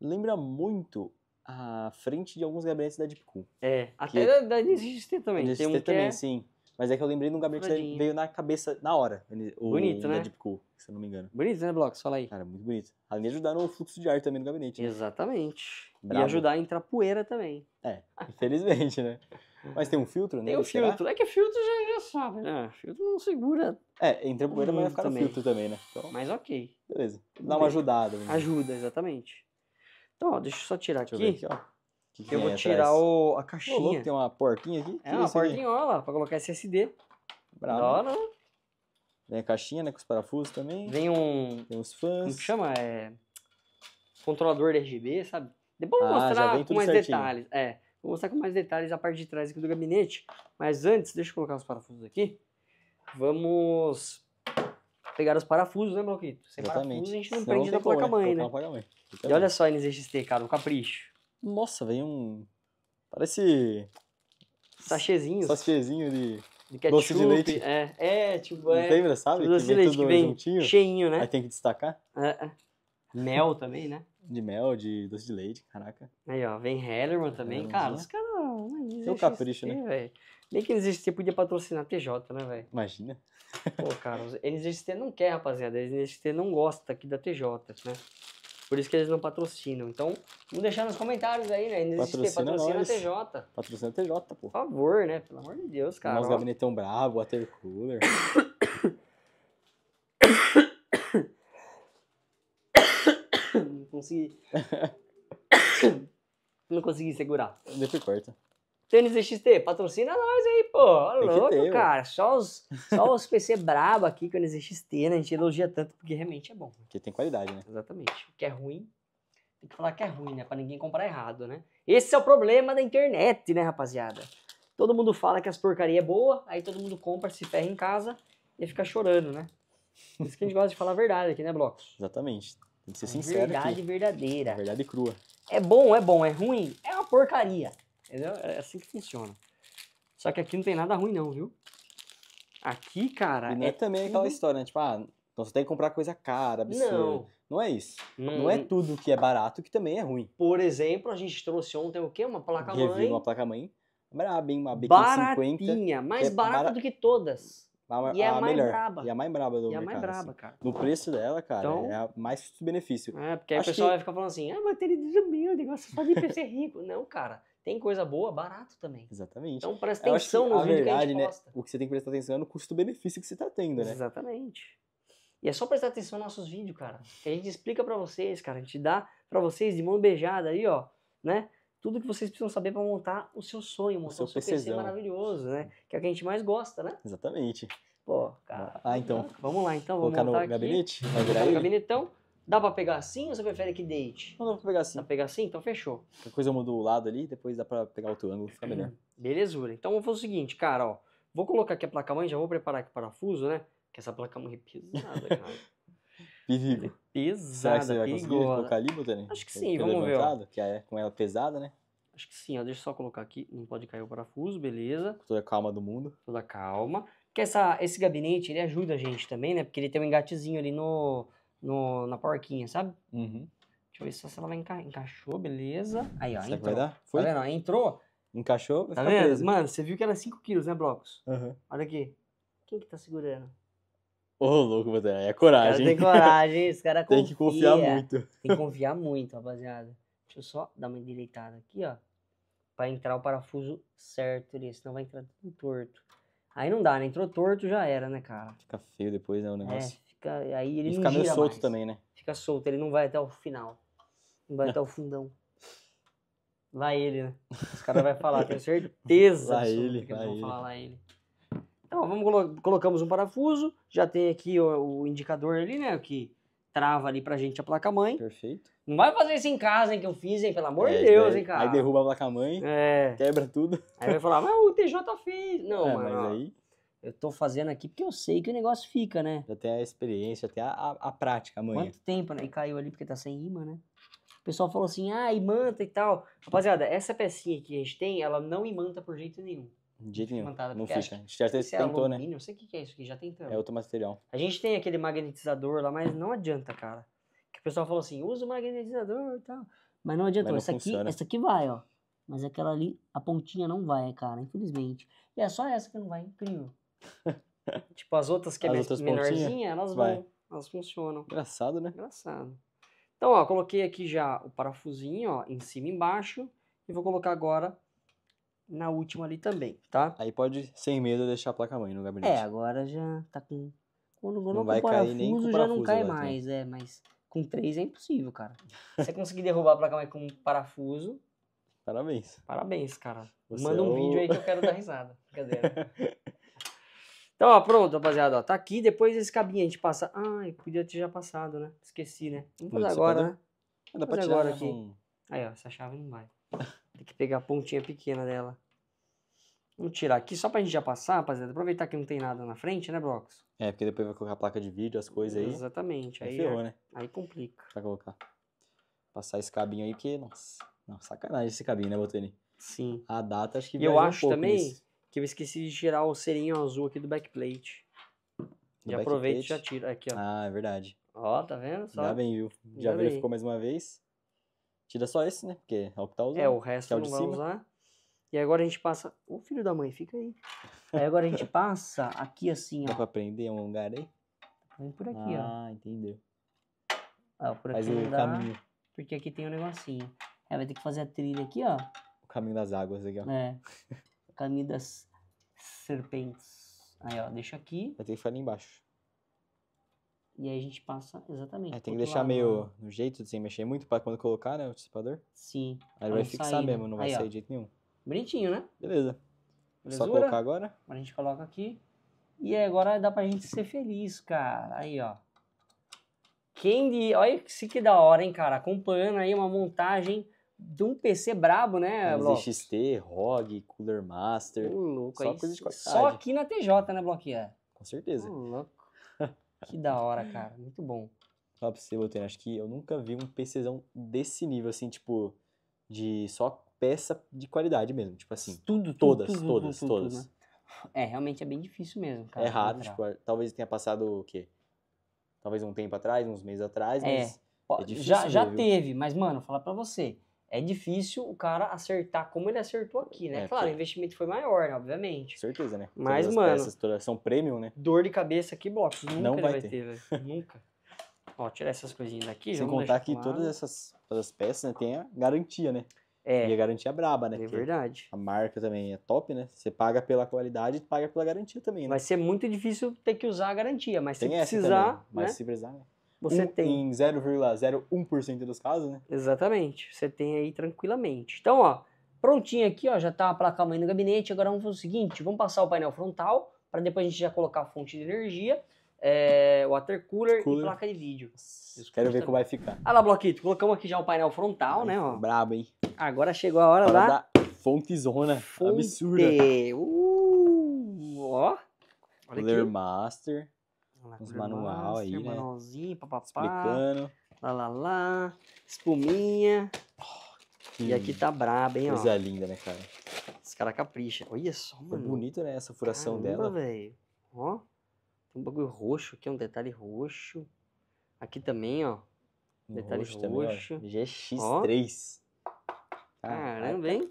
Lembra muito a frente de alguns gabinetes da Deep Cool. É, até da, da NXT também. NXT tem um também, é... sim. Mas é que eu lembrei de um gabinete furadinho. que veio na cabeça na hora. O, bonito, o, né? Da Deep Cool, se eu não me engano. Bonito, né, Blocos? Fala aí. Cara, muito bonito. Além de ajudar no fluxo de ar também no gabinete. Né? Exatamente. Bravo. E ajudar a entrar poeira também. É, infelizmente, né? Mas tem um filtro, né? Tem um filtro. Será? É que filtro já, já sobe, né? Filtro não segura. É, entra poeira, mas vai ficar também. no filtro também, né? Então, mas ok. Beleza. Dá uma ajudada. Mesmo. Né? Ajuda, exatamente. Então, ó, deixa eu só tirar deixa aqui. Eu, aqui, ó. que eu é vou tirar o, a caixinha. louco, tem uma porquinha aqui. É que é, uma porquinhola pra colocar SSD. Bravo. Não, hora. Vem a caixinha, né? Com os parafusos também. Vem um. Tem os fãs. Como que chama? É. Controlador RGB, sabe? depois eu vou ah, mostrar com mais certinho. detalhes. É. Vou mostrar com mais detalhes a parte de trás aqui do gabinete, mas antes, deixa eu colocar os parafusos aqui. Vamos pegar os parafusos, né, Bloquito? Sem Exatamente. parafuso a gente não Senão prende na placa-mãe, né? né? Placa -mãe. E olha só a NZXT, cara, um capricho. Nossa, vem um... parece... Sachezinho. Sachezinho de... De ketchup, doce de leite. É, é tipo, é... Lembra, sabe? Tipo doce de leite que vem cheinho, né? Aí tem que destacar. é. é. Mel também, né? de mel, de doce de leite, caraca. Aí, ó, vem Hellerman também. Cara, né? os caras Seu capricho, né? Véio. Nem que NZXT podia patrocinar TJ, né, velho? Imagina. Pô, cara, os NZXT não quer, rapaziada. Eles NZXT não gosta aqui da TJ, né? Por isso que eles não patrocinam. Então, vamos deixar nos comentários aí, né? NZXT patrocina, patrocina a TJ. Patrocina a TJ, pô. Por favor, né? Pelo amor de Deus, cara. gabinetes gabinetão bravo, water cooler. consegui. não consegui segurar. Depois corta. Tênis XT, patrocina nós aí, pô. Ó, louco, ter, cara. Só os, só os PC brabo aqui com o NZXT, né? A gente elogia tanto porque realmente é bom. Porque tem qualidade, né? Exatamente. O que é ruim, tem que falar que é ruim, né? Pra ninguém comprar errado, né? Esse é o problema da internet, né, rapaziada? Todo mundo fala que as porcaria é boa, aí todo mundo compra, se ferra em casa e fica chorando, né? Por isso que a gente gosta de falar a verdade aqui, né, Blocos? Exatamente. Tem que ser sincero. Verdade aqui. verdadeira. Verdade crua. É bom, é bom, é ruim, é uma porcaria. Entendeu? É assim que funciona. Só que aqui não tem nada ruim, não, viu? Aqui, cara. E não é, é também tudo... aquela história, né? Tipo, ah, então você tem que comprar coisa cara, absurda. Não. Não é isso. Não é hum. tudo que é barato que também é ruim. Por exemplo, a gente trouxe ontem o quê? Uma placa-mãe. Uma placa-mãe. Braba, hein? Uma BQ50. Baratinha, mais é barata barata do que todas. A, e é a, é a mais melhor. braba. E é a mais braba do e mercado. É e a mais braba, assim. cara. No preço dela, cara, então, é a mais custo-benefício. É, porque aí o pessoal que... vai ficar falando assim, ah, mas ele desumilde, negócio só de ser rico. Não, cara. Tem coisa boa, barato também. Exatamente. Então presta atenção no vídeo verdade, que a gente né, posta. Né, o que você tem que prestar atenção é no custo-benefício que você tá tendo, né? Exatamente. E é só prestar atenção nos nossos vídeos, cara. Que a gente explica para vocês, cara. A gente dá para vocês de mão beijada aí, ó, né? tudo que vocês precisam saber para montar o seu sonho, montar o seu, o seu PC maravilhoso, né? Que é o que a gente mais gosta, né? Exatamente. Pô, cara. Ah, ah então. Vamos lá, então. Vamos colocar no gabinete? Vai virar No gabinetão. Então? Dá para pegar assim ou você prefere que deite? Não, dá pra pegar assim. Dá pra pegar assim? Então fechou. A coisa mudou o lado ali, depois dá para pegar outro ângulo, fica melhor. Belezura. Então vamos fazer o seguinte, cara, ó. Vou colocar aqui a placa-mãe, já vou preparar aqui o parafuso, né? Que essa placa-mãe é pesada, cara. Perigo. É pesada, Será que você vai conseguir colocar ali, Botelho? Acho que sim, vamos ver, Que é com ela pesada, né? Acho que sim, ó. Deixa eu só colocar aqui. Não pode cair o parafuso, beleza. Com toda a calma do mundo. Toda calma. Porque essa, esse gabinete, ele ajuda a gente também, né? Porque ele tem um engatezinho ali no, no, na porquinha, sabe? Uhum. Deixa eu ver só se ela vai enca encaixou, beleza. Aí, ó, Será que vai dar? Foi? Tá vendo? Entrou. Encaixou, vai Tá ficar vendo? preso. Mano, você viu que era 5 quilos, né, blocos? Aham. Olha aqui. Quem que tá segurando? Ô, oh, louco, mas é, é coragem. Tem coragem, os caras confiam. Tem que confiar muito. Tem que confiar muito, rapaziada. Deixa eu só dar uma endireitada aqui, ó. Pra entrar o parafuso certo ali, senão vai entrar tudo torto. Aí não dá, né? Entrou torto, já era, né, cara? Fica feio depois, né, o é, negócio. É, fica... Aí ele e fica meio solto mais. também, né? Fica solto, ele não vai até o final. Não vai até o fundão. Lá ele, né? Os caras vão falar, tenho certeza. Lá ele, lá ele. falar lá ele. Então, vamos colocamos um parafuso, já tem aqui o, o indicador ali, né, que trava ali pra gente a placa-mãe. Perfeito. Não vai fazer isso em casa, hein, que eu fiz, hein, pelo amor é, de Deus, hein, cara. Aí derruba a placa-mãe, é. quebra tudo. Aí vai falar, mas o TJ fez. Não, é, mas, mas aí... Eu tô fazendo aqui porque eu sei que o negócio fica, né? Já tem a experiência, até tem a, a, a prática amanhã. Quanto tempo, né? E caiu ali porque tá sem imã, né? O pessoal falou assim, ah, imanta e tal. Rapaziada, essa pecinha que a gente tem, ela não imanta por jeito nenhum. De jeito nenhum. Não fica. A gente já tentou, alumínio, né? Não sei o que é isso aqui, já tentamos. É outro material. A gente tem aquele magnetizador lá, mas não adianta, cara. Que o pessoal falou assim, usa o magnetizador e tal. Mas não adianta. Mas não essa, aqui, essa aqui vai, ó. Mas aquela ali, a pontinha não vai, cara, infelizmente. E é só essa que não vai, incrível. tipo, as outras que é as é outras menorzinha, elas vai. vão. Elas funcionam. Engraçado, né? Engraçado. Então, ó, coloquei aqui já o parafusinho, ó, em cima e embaixo. E vou colocar agora na última ali também, tá? Aí pode, sem medo, deixar a placa-mãe no gabinete. É, agora já tá com... Quando não, não vai com cair parafuso, nem com já não cai tá? mais, né? é, mas com três é impossível, cara. Você conseguir derrubar a placa-mãe com um parafuso... Parabéns. Parabéns, cara. Você Manda é um é o... vídeo aí que eu quero dar risada. Brincadeira. Então, ó, pronto, rapaziada, ó, tá aqui, depois esse cabinho a gente passa... Ai, podia ter já passado, né? Esqueci, né? Vamos fazer agora, pode... né? Dá Vamos fazer agora aqui. Um... Aí, ó, essa chave não vai. Tem que pegar a pontinha pequena dela. Vamos tirar aqui só pra gente já passar, rapaziada. Aproveitar que não tem nada na frente, né, Brox? É, porque depois vai colocar a placa de vídeo, as coisas aí. Exatamente. Aí, aí ferrou, é- né? Aí complica. Pra colocar. Passar esse cabinho aí, que, nossa. Não, sacanagem esse cabinho, né, Botani? Sim. A data acho que E eu acho um também que eu esqueci de tirar o serinho azul aqui do backplate. E já aproveita e já tira. Aqui, ó. Ah, é verdade. Ó, tá vendo? Só... Ainda bem, viu? Já verificou mais uma vez. Tira só esse, né? Porque é o que tá usando. É, o resto é o não vai usar. E agora a gente passa... Ô, filho da mãe, fica aí. Aí agora a gente passa aqui assim, Dá pra prender um lugar aí? Tá Vem por aqui, ah, ó. Ah, entendeu. Ah, por aqui Faz o dá, caminho. Porque aqui tem um negocinho. É, vai ter que fazer a trilha aqui, ó. O caminho das águas aqui, ó. É. O caminho das serpentes. Aí, ó, deixa aqui. Vai ter que ficar ali embaixo. E aí a gente passa exatamente. É, tem que deixar lado, meio no jeito, sem mexer muito, para quando colocar, né, o dissipador. Sim. Aí, vai fixar né? mesmo, não aí, vai sair de jeito nenhum. Bonitinho, né? Beleza. Belezura? Só colocar agora. A gente coloca aqui. E agora dá pra gente ser feliz, cara. Aí, ó. Candy, olha se que da hora, hein, cara. Acompanhando aí uma montagem de um PC brabo, né, Bloco? XT, ROG, Cooler Master. Ô, louco, só aí, coisa de qualidade. Só aqui na TJ, né, Bloquinha? Com certeza. Ô, louco. Que da hora, cara. Muito bom. Fala pra você, Botelho, acho que eu nunca vi um PCzão desse nível, assim, tipo, de só peça de qualidade mesmo. Tipo assim. Tudo, todas, tudo, tudo, todas, tudo, todas. Né? É, realmente é bem difícil mesmo, cara. É raro, tipo, talvez tenha passado o quê? Talvez um tempo atrás, uns meses atrás, é, mas. É difícil já, já viu? teve, mas, mano, falar pra você é difícil o cara acertar como ele acertou aqui, né? É, claro, o investimento foi maior, né? obviamente. Certeza, né? Mas, todas mano. Peças, são premium, né? Dor de cabeça aqui, blocos. Nunca Não vai, vai ter, ter Nunca. Ó, tirar essas coisinhas daqui. Sem contar que todas essas, todas as peças né, tem a garantia, né? É. E a garantia é braba, né? É verdade. A marca também é top, né? Você paga pela qualidade e paga pela garantia também, né? Vai ser muito difícil ter que usar a garantia, mas tem se precisar. Também, mas né? se precisar, né? você um, tem. Em 0,01% dos casos, né? Exatamente. Você tem aí tranquilamente. Então, ó, prontinho aqui, ó, já tá a placa mãe no gabinete. Agora vamos fazer o seguinte: vamos passar o painel frontal, para depois a gente já colocar a fonte de energia. É, water cooler, cooler, e placa de vídeo. Isso, quero ver como vai ficar. Ah lá, Bloquito, colocamos aqui já o painel frontal, Ai, né? Ó. Brabo, hein? Agora chegou a hora, hora da... da Fonte. Absurda. Uh, ó. Cooler Master. Uns manual aí, né? Manualzinho, papapá. Explicando. Lá, lá, lá. Espuminha. Oh, e aqui tá braba, hein, coisa ó. Coisa linda, né, cara? Os caras capricham. Olha só, mano. Foi bonito, né, essa furação Caramba, dela. velho. Ó. Tem um bagulho roxo aqui, um detalhe roxo. Aqui também, ó. Um detalhe roxo. roxo. Também, ó. GX3. Ó. Caramba, hein?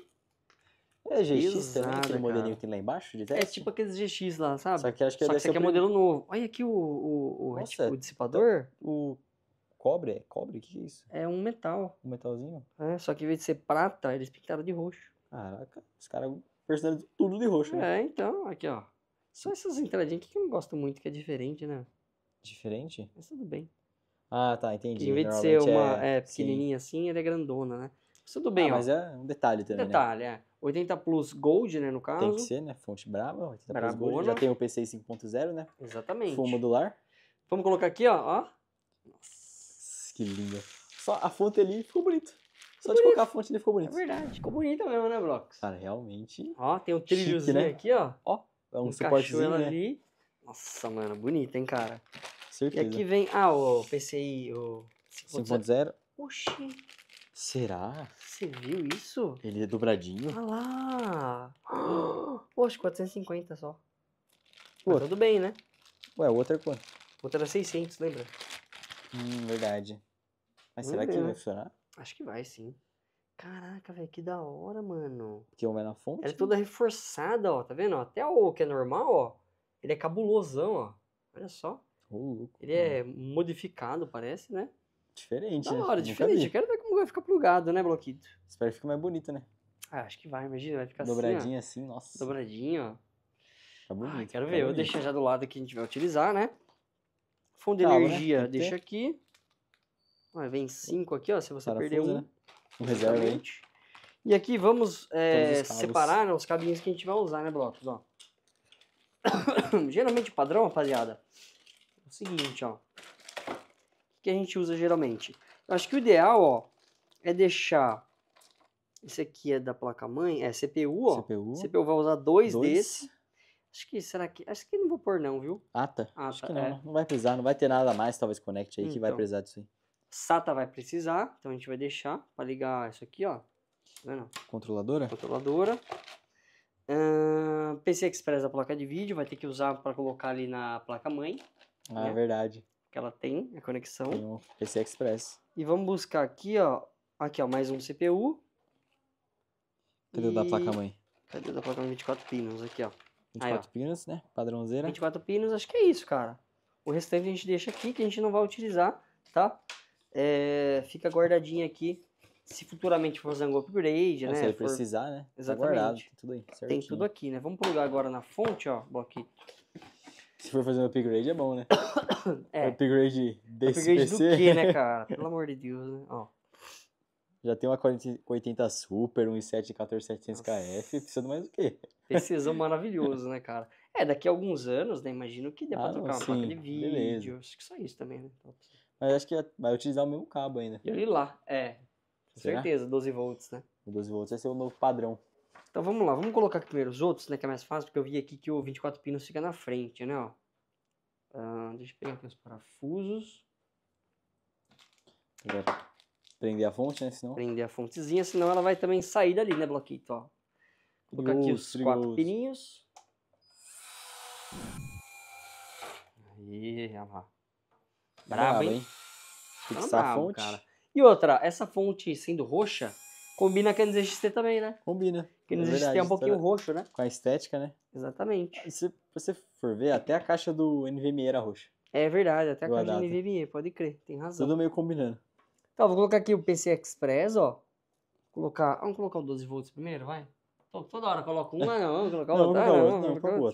É GX Exato, também, aquele modelinho que tem lá embaixo de teste? É tipo aqueles GX lá, sabe? Só que acho que, Só que esse aqui é modelo novo. Olha aqui o, o, o, é Nossa, tipo o dissipador. O cobre? É cobre? O que é isso? É um metal. Um metalzinho? É, só que em vez de ser prata, eles pintaram de roxo. Caraca, os caras personalizam tudo de roxo, né? É, então, aqui ó. Só essas entradinhas aqui que eu não gosto muito, que é diferente, né? Diferente? Mas tudo bem. Ah, tá, entendi. Que em vez de ser uma é, é pequenininha sim. assim, ela é grandona, né? tudo bem, ah, ó. Mas é um detalhe também. Né? Detalhe, né? é. 80 Plus Gold, né, no caso. Tem que ser, né? Fonte brava, 80 Brabona. Plus Gold. Já tem o PCI 5.0, né? Exatamente. Full modular. Vamos colocar aqui, ó. ó. Nossa, que linda. Só a fonte ali ficou bonito. Só bonito. de colocar a fonte ali ficou bonito. É verdade, ficou bonita mesmo, né, Blox? Cara, realmente. Ó, tem um trilhozinho né? aqui, ó. Ó, é um suportezinho, né? ali. Nossa, mano, bonita, hein, cara. Certeza. E aqui vem, ah, o PCI, o 5.0. Oxi. Será? Você viu isso? Ele é dobradinho? Olha lá! Poxa, 450 só. Mas tudo bem, né? Ué, o outro é quanto? O outro era 600, lembra? Hum, verdade. Mas será que vai né? funcionar? Acho que vai, sim. Caraca, velho, que da hora, mano. Porque vai é na fonte? Ela é né? toda reforçada, ó, tá vendo? Até o que é normal, ó, ele é cabulosão, ó. Olha só. Oh, louco, ele é mano. é modificado, parece, né? Diferente. Da né? hora, diferente. Eu quero ver como vai ficar plugado, né, bloquito? Espero que fique mais bonito, né? Ah, acho que vai, imagina, vai ficar assim, Dobradinho assim, assim nossa. Dobradinho, ó. Tá bonito. Ah, quero tá ver, bonito. eu deixo já do lado que a gente vai utilizar, né? Fundo de né? energia, né? deixa aqui. Ah, vem cinco aqui, ó, se você Parafuso, perder um. Né? Um reserva aí. E aqui vamos é, separar né, os cabinhos que a gente vai usar, né, blocos, ó. geralmente o padrão, rapaziada, é o seguinte, ó. O que a gente usa geralmente? Eu acho que o ideal, ó, é deixar. Esse aqui é da placa-mãe, é CPU, ó. CPU. CPU vai usar dois, dois. desse. Acho que, será que. Acho que não vou pôr, não, viu? Ata? Ah, tá. Ata ah, acho tá, que não. É. Não vai precisar, não vai ter nada mais, talvez conecte aí então, que vai então. precisar disso aí. SATA vai precisar, então a gente vai deixar para ligar isso aqui, ó. Tá Controladora? Controladora. Uh, PC Express da placa de vídeo, vai ter que usar para colocar ali na placa mãe. Ah, né? verdade. Que ela tem a conexão. Tem um PC Express. E vamos buscar aqui, ó, Aqui, ó, mais um CPU. Cadê o da placa-mãe? Cadê o da placa-mãe 24 pinos? Aqui, ó. 24 Aí, ó. pinos, né? Padrãozeira. 24 pinos, acho que é isso, cara. O restante a gente deixa aqui, que a gente não vai utilizar, tá? É, fica guardadinho aqui. Se futuramente for fazer um upgrade, é, né? Se ele for... precisar, né? Tá Exatamente. Tá guardado, tem tudo aí, certinho. Tem tudo aqui, né? Vamos plugar agora na fonte, ó, aqui. Se for fazer um upgrade é bom, né? é. Upgrade desse upgrade PC. Upgrade do que, né, cara? Pelo amor de Deus, né? Ó já tem uma 4080 Super, um i7 14700KF, precisa de mais o quê? Precisão maravilhoso, né, cara? É, daqui a alguns anos, né, imagino que dê pra ah, trocar não, uma sim, placa de vídeo, beleza. acho que só isso também, né? Mas acho que é, vai utilizar o mesmo cabo ainda. E ele lá, é, com Será? certeza, 12 volts, né? O 12 volts vai ser o novo padrão. Então vamos lá, vamos colocar aqui primeiro os outros, né, que é mais fácil, porque eu vi aqui que o 24 pinos fica na frente, né, ó. Ah, deixa eu pegar aqui os parafusos. Agora Prender a fonte, né? Senão... Prender a fontezinha, senão ela vai também sair dali, né, Bloquito? Ó. Vou colocar aqui os quatro pininhos. Aí, olha lá. Brabo, hein? Fixar tá a fonte. Cara. E outra, essa fonte sendo roxa, combina com a NZXT também, né? Combina. Porque a é NZXT é, um pouquinho tá roxo, né? Com a estética, né? Exatamente. E se você for ver, até a caixa do NVMe era roxa. É verdade, até a caixa do NVMe, pode crer, tem razão. Tudo meio combinando. Então, vou colocar aqui o PC Express, ó. Colocar, vamos colocar o 12 volts primeiro, vai. Tô, toda hora coloca uma, ah, não, vamos colocar outra. Não, ah, não, não, não, não,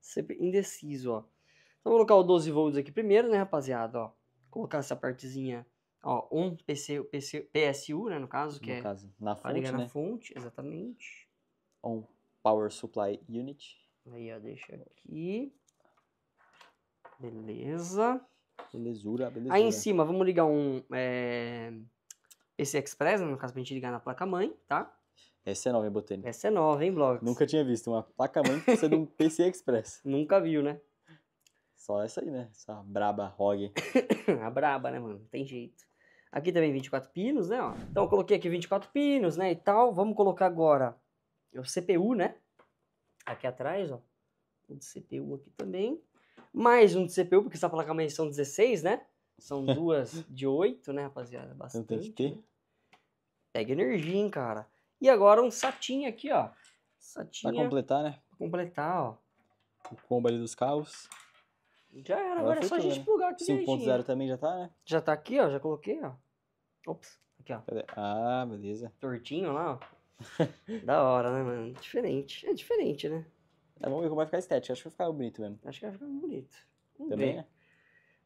Sempre indeciso, ó. Então, vou colocar o 12 volts aqui primeiro, né, rapaziada, ó. Colocar essa partezinha, ó, um PC, PC PSU, né, no caso, que no é caso, na fonte, né? na fonte, exatamente. On Power Supply Unit. Aí, ó, deixa aqui. Beleza. Belezura, belezura. Aí em cima, vamos ligar um. É... Esse Express, no caso, pra gente ligar na placa-mãe, tá? É essa é nova, hein, Botani? Essa é nova, hein, blog? Nunca tinha visto uma placa-mãe que de um PC Express. Nunca viu, né? Só essa aí, né? Essa braba ROG. a braba, né, mano? Não tem jeito. Aqui também 24 pinos, né? Ó. Então eu coloquei aqui 24 pinos, né? E tal. Vamos colocar agora é o CPU, né? Aqui atrás, ó. O CPU aqui também mais um de CPU, porque essa placa mãe são 16, né? São duas de 8, né, rapaziada? Bastante. Então tem que Pega energia, hein, cara. E agora um satinho aqui, ó. Satinha. Pra completar, né? Pra completar, ó. O combo ali dos carros. Já era, agora, agora é só tudo, a gente né? plugar aqui 5.0 também já tá, né? Já tá aqui, ó. Já coloquei, ó. Ops. Aqui, ó. Cadê? Ah, beleza. Tortinho lá, ó. da hora, né, mano? Diferente. É diferente, né? Vamos ver como vai ficar a estética. Acho que vai ficar bonito mesmo. Acho que vai ficar bonito. Vamos Também, ver. Né?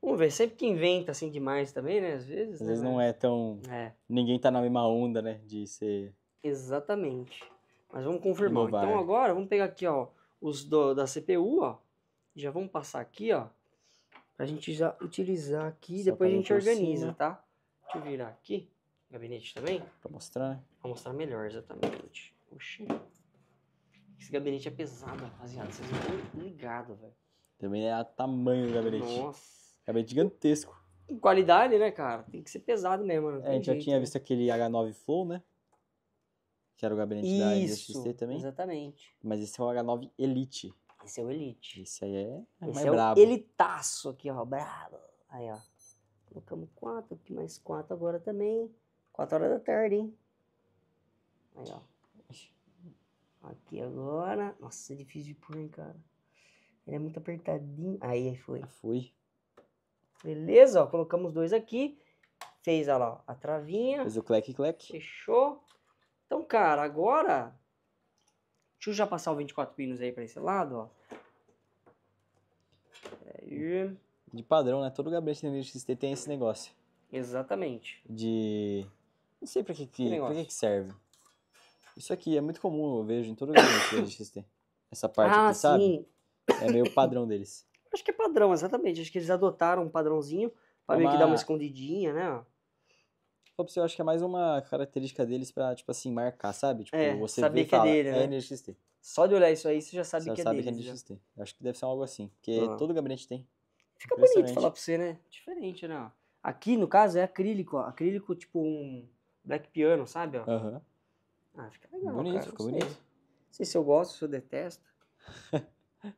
Vamos ver, sempre que inventa assim demais também, né? Às vezes. Às né? vezes não é tão. É. Ninguém tá na mesma onda, né? De ser. Exatamente. Mas vamos confirmar. Inovar. Então é. agora vamos pegar aqui, ó, os do, da CPU, ó. Já vamos passar aqui, ó. Pra gente já utilizar aqui, Só depois a tá gente organiza, cima. tá? Deixa eu virar aqui. Gabinete também. Pra mostrar, né? Pra mostrar melhor, exatamente. Oxi. Esse gabinete é pesado, rapaziada. Vocês estão ligados, velho. Também é a tamanho do gabinete. Nossa. Gabinete gigantesco. Em qualidade, né, cara? Tem que ser pesado mesmo. Não é, a gente jeito, já tinha né? visto aquele H9 Flow, né? Que era o gabinete Isso, da NXT também. Exatamente. Mas esse é o H9 Elite. Esse é o Elite. Esse aí é esse mais é brabo. O elitaço aqui, ó. Brabo. Aí, ó. Colocamos quatro, aqui mais quatro agora também. Quatro horas da tarde, hein? Aí, ó. Aqui agora. Nossa, é difícil de pôr, hein, cara. Ele é muito apertadinho. Aí, foi. Já foi. Beleza, ó. Colocamos dois aqui. Fez, ó lá, a travinha. Fez o clec-clec. Fechou. Então, cara, agora... Deixa eu já passar o 24 pinos aí pra esse lado, ó. Aí. De padrão, né? Todo gabinete de XT tem esse negócio. Exatamente. De... Não sei pra que, que, que pra que, que serve. Isso aqui é muito comum, eu vejo em todos os que Essa parte ah, aqui, sabe? Sim. É meio padrão deles. Acho que é padrão, exatamente. Acho que eles adotaram um padrãozinho para uma... meio que dar uma escondidinha, né? Eu acho que é mais uma característica deles pra, tipo assim, marcar, sabe? Tipo, é, você saber vê que é dele, é né? É NXT. Só de olhar isso aí, você já sabe você que já é sabe deles. que é NXT. Né? Acho que deve ser algo assim, porque ah. todo gabinete tem. Fica bonito falar pra você, né? Diferente, né? Aqui, no caso, é acrílico, ó. Acrílico, tipo um black piano, sabe? Aham. Ah, fica legal. Bonito, cara. ficou bonito. Não sei se eu gosto, se eu detesto.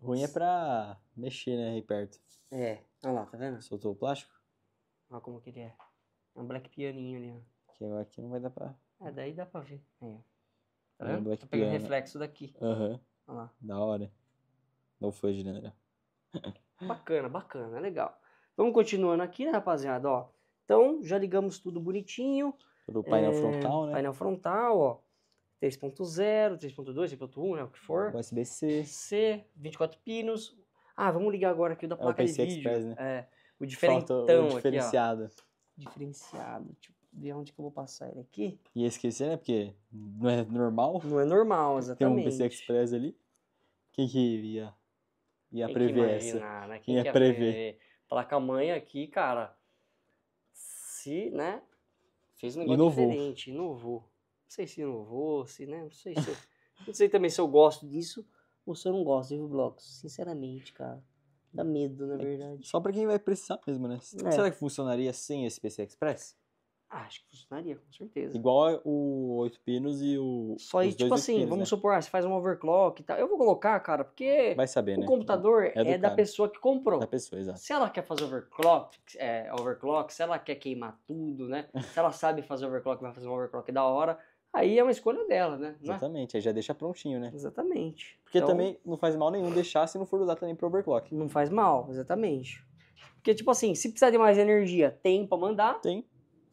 Ruim é pra mexer, né, aí perto. É, olha lá, tá vendo? Soltou o plástico? Olha como que ele é. É um black pianinho ali, ó. Que aqui não vai dar pra... É, daí dá pra ver. Aí, ó. Tá vendo? É um black tá pegando reflexo daqui. Aham. Uhum. Olha lá. Da hora. Não foi de né? bacana, bacana, legal. Vamos continuando aqui, né, rapaziada, ó. Então, já ligamos tudo bonitinho. Do painel é, frontal, né? Painel frontal, ó. 3.0, 3.2, 3.1, né, o que for. USB-C. C, 24 pinos. Ah, vamos ligar agora aqui o da placa é o PC de vídeo. Express, né? É, o diferentão Falta o diferenciado. Aqui, diferenciado, tipo, de onde que eu vou passar ele aqui? E esquecer, né, porque não é normal. Não é normal, exatamente. Tem um PC Express ali. Quem que ia, ia prever que imaginar, essa? Né? Quem ia prever? prever? Placa-mãe aqui, cara, se, né, Fez um negócio inovou. diferente, inovou. Não sei se inovou, se, né? Não sei se. não sei também se eu gosto disso ou se eu não gosto de blocos. Sinceramente, cara. Dá medo, na é verdade. É, só pra quem vai precisar mesmo, né? É. Será que funcionaria sem esse PC Express? Acho que funcionaria, com certeza. Igual o 8 pinos e o. Só aí, tipo assim, pinos, vamos né? supor, ah, você faz um overclock e tal. Eu vou colocar, cara, porque. Vai saber, o né? O computador é, é, da pessoa que comprou. Da pessoa, exato. Se ela quer fazer overclock, é, overclock, se ela quer queimar tudo, né? se ela sabe fazer overclock, vai fazer um overclock da hora. Aí é uma escolha dela, né? É? Exatamente, aí já deixa prontinho, né? Exatamente. Porque então, também não faz mal nenhum deixar se não for usar também pro overclock. Não faz mal, exatamente. Porque, tipo assim, se precisar de mais energia, tem pra mandar. Tem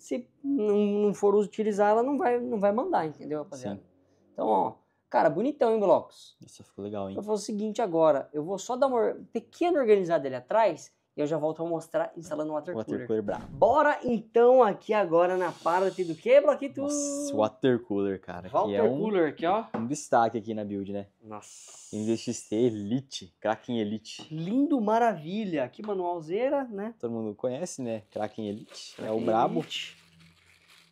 se não, for utilizar, ela não vai, não vai mandar, entendeu, rapaziada? Sim. Então, ó, cara, bonitão, hein, blocos? Isso ficou legal, hein? Eu vou fazer o seguinte agora, eu vou só dar uma pequena organizada ali atrás e eu já volto a mostrar instalando o watercooler. Watercooler brabo. Bora então aqui agora na parte do que, Bloquito? Nossa, watercooler, cara. Watercooler é um, aqui, ó. Um destaque aqui na build, né? Nossa. InvestXT Elite, Kraken Elite. Lindo, maravilha. aqui manualzeira, né? Todo mundo conhece, né? Kraken Elite. Kraken é o brabo. Elite.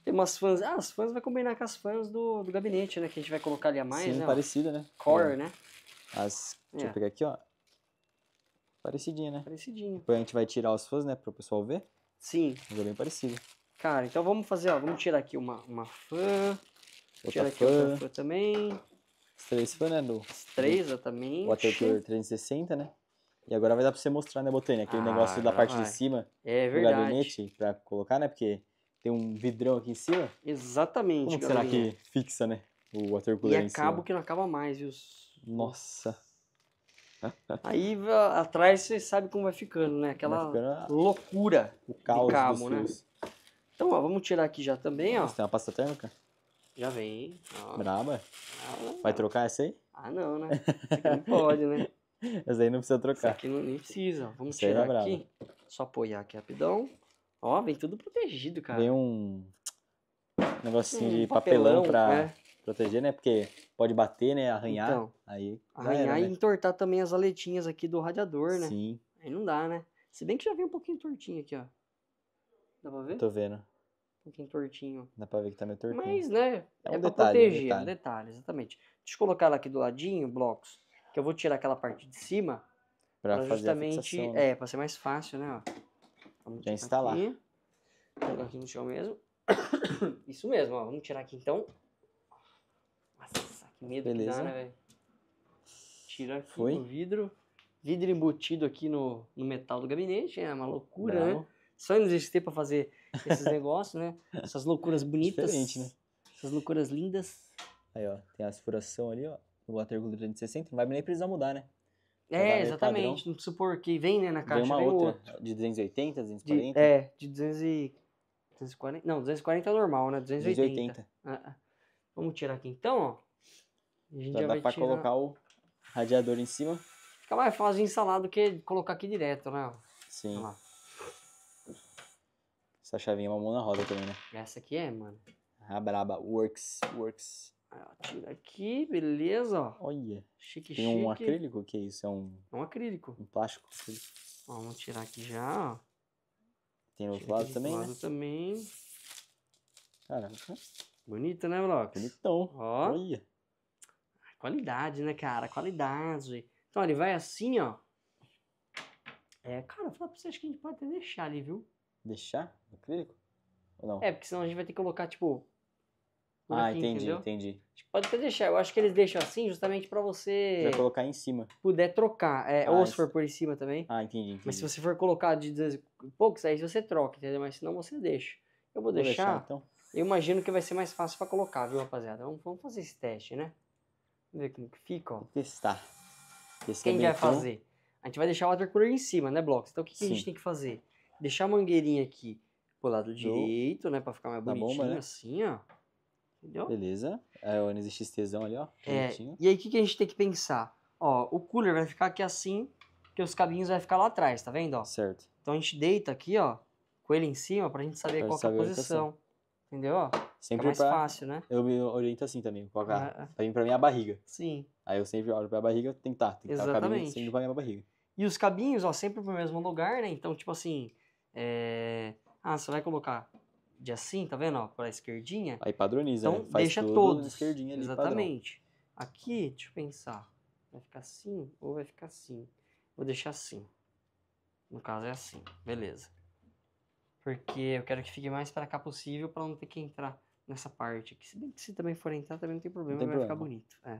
Tem umas fãs. Ah, as fãs vai combinar com as fãs do, do gabinete, né? Que a gente vai colocar ali a mais, Sim, né? parecida, né? Core, é. né? As... Deixa é. eu pegar aqui, ó. Parecidinho, né? Parecidinho. Depois a gente vai tirar os fãs, né? Para o pessoal ver. Sim. Mas é bem parecido. Cara, então vamos fazer, ó. Vamos tirar aqui uma, uma fã. Outra tirar aqui outra fã também. Os três fãs, né? Do, As três, exatamente. Watercolor 360, né? E agora vai dar pra você mostrar, né, Botânia? Aquele ah, negócio da parte vai. de cima. É verdade. Do gabinete pra colocar, né? Porque tem um vidrão aqui em cima. Exatamente, Como que será que fixa, né? O cima? E acabo que não acaba mais, viu? Nossa. Aí atrás você sabe como vai ficando, né? Aquela ficando loucura. O caos de cabo, né? Então, ó, vamos tirar aqui já também, ó. Você tem uma pasta térmica? Já vem, ó. Braba? Ah, vai trocar essa aí? Ah, não, né? não pode, né? Essa aí não precisa trocar. Essa aqui não, nem precisa. Vamos essa tirar é aqui. Só apoiar aqui rapidão. Ó, vem tudo protegido, cara. Vem um negocinho um de papelão, papelão pra... Né? Proteger, né? Porque pode bater, né? Arranhar. Então, aí, arranhar era, né? e entortar também as aletinhas aqui do radiador, né? Sim. Aí não dá, né? Se bem que já vem um pouquinho tortinho aqui, ó. Dá pra ver? Tô vendo. Um pouquinho tortinho. Dá pra ver que tá meio tortinho. Mas, né? É, é um é detalhe, proteger. É um detalhe, exatamente. Deixa eu colocar ela aqui do ladinho, blocos. Que eu vou tirar aquela parte de cima. Pra, pra justamente. Né? É, pra ser mais fácil, né? Ó. Vamos já instalar. Aqui. Colocar aqui no chão mesmo. Isso mesmo, ó. Vamos tirar aqui então medo Beleza. que dá, né, velho? Tira aqui Foi? o vidro. Vidro embutido aqui no, no metal do gabinete, é uma loucura, Não. né? Só não existir pra fazer esses negócios, né? Essas loucuras bonitas. Diferente, né? Essas loucuras lindas. Aí, ó, tem a furação ali, ó. O watercooler 360, tá não vai nem precisar mudar, né? É, exatamente. Padrão. Não precisa supor que vem, né, na caixa. Vem uma vem outra, outra, de 280, 240. De, é, de 240. Não, 240 é normal, né? 280. 280. Ah, ah, vamos tirar aqui então, ó gente então, já dá pra tirar... colocar o radiador em cima. Fica mais fácil de instalar do que colocar aqui direto, né? Sim. Essa chavinha é uma mão na roda também, né? Essa aqui é, mano. A ah, braba. Works, works. Tira aqui, beleza, ó. Olha. Chique, Tem um acrílico? O que é isso? É um... É um acrílico. Um plástico. Acrílico. Ó, vamos tirar aqui já, ó. Tem outro lado também, lado né? também. Caraca. Bonito, né, Blox? Bonitão. Ó. Olha. Qualidade, né, cara? Qualidade. Então ele vai assim, ó. É, cara, eu falo pra vocês que a gente pode até deixar ali, viu? Deixar? Acrílico? Ou não? É, porque senão a gente vai ter que colocar, tipo. Ah, aqui, entendi, entendeu? entendi. A gente pode até deixar. Eu acho que eles deixam assim justamente pra você. Pra colocar em cima. Puder trocar. É, ah, ou se for por em cima também. Ah, entendi, entendi. Mas se você for colocar de poucos, aí você troca, entendeu? Mas senão você deixa. Eu vou, vou deixar. deixar então. Eu imagino que vai ser mais fácil pra colocar, viu, rapaziada? Vamos, vamos fazer esse teste, né? Vamos ver como que fica, ó. Testar. Esse Quem é vai fazer? A gente vai deixar o watercooler em cima, né, Blocks? Então o que, que a gente tem que fazer? Deixar a mangueirinha aqui pro lado direito, né? Pra ficar mais bonitinho, bomba, né? assim, ó. Entendeu? Beleza. É o NZXTzão ali, ó. É, e aí o que, que a gente tem que pensar? Ó, o cooler vai ficar aqui assim, que os cabinhos vai ficar lá atrás, tá vendo? Ó? Certo. Então a gente deita aqui, ó, com ele em cima, pra gente saber pra qual é a posição. Entendeu? Ó, sempre é mais pra, fácil, né? Eu me oriento assim também, com a cara. Ah, ah. Pra mim, pra minha barriga. Sim. Aí eu sempre olho pra barriga, tem tá, tentar tá exatamente o cabinho sempre pra minha barriga. E os cabinhos, ó, sempre pro mesmo lugar, né? Então, tipo assim, é... Ah, você vai colocar de assim, tá vendo, ó, pra esquerdinha. Aí padroniza, então, né? Faz deixa todos. Esquerdinha ali, Exatamente. Padrão. Aqui, deixa eu pensar. Vai ficar assim ou vai ficar assim? Vou deixar assim. No caso é assim, beleza porque eu quero que fique mais para cá possível para não ter que entrar nessa parte aqui. Se bem que se também for entrar, também não tem problema, não tem vai problema. ficar bonito. É.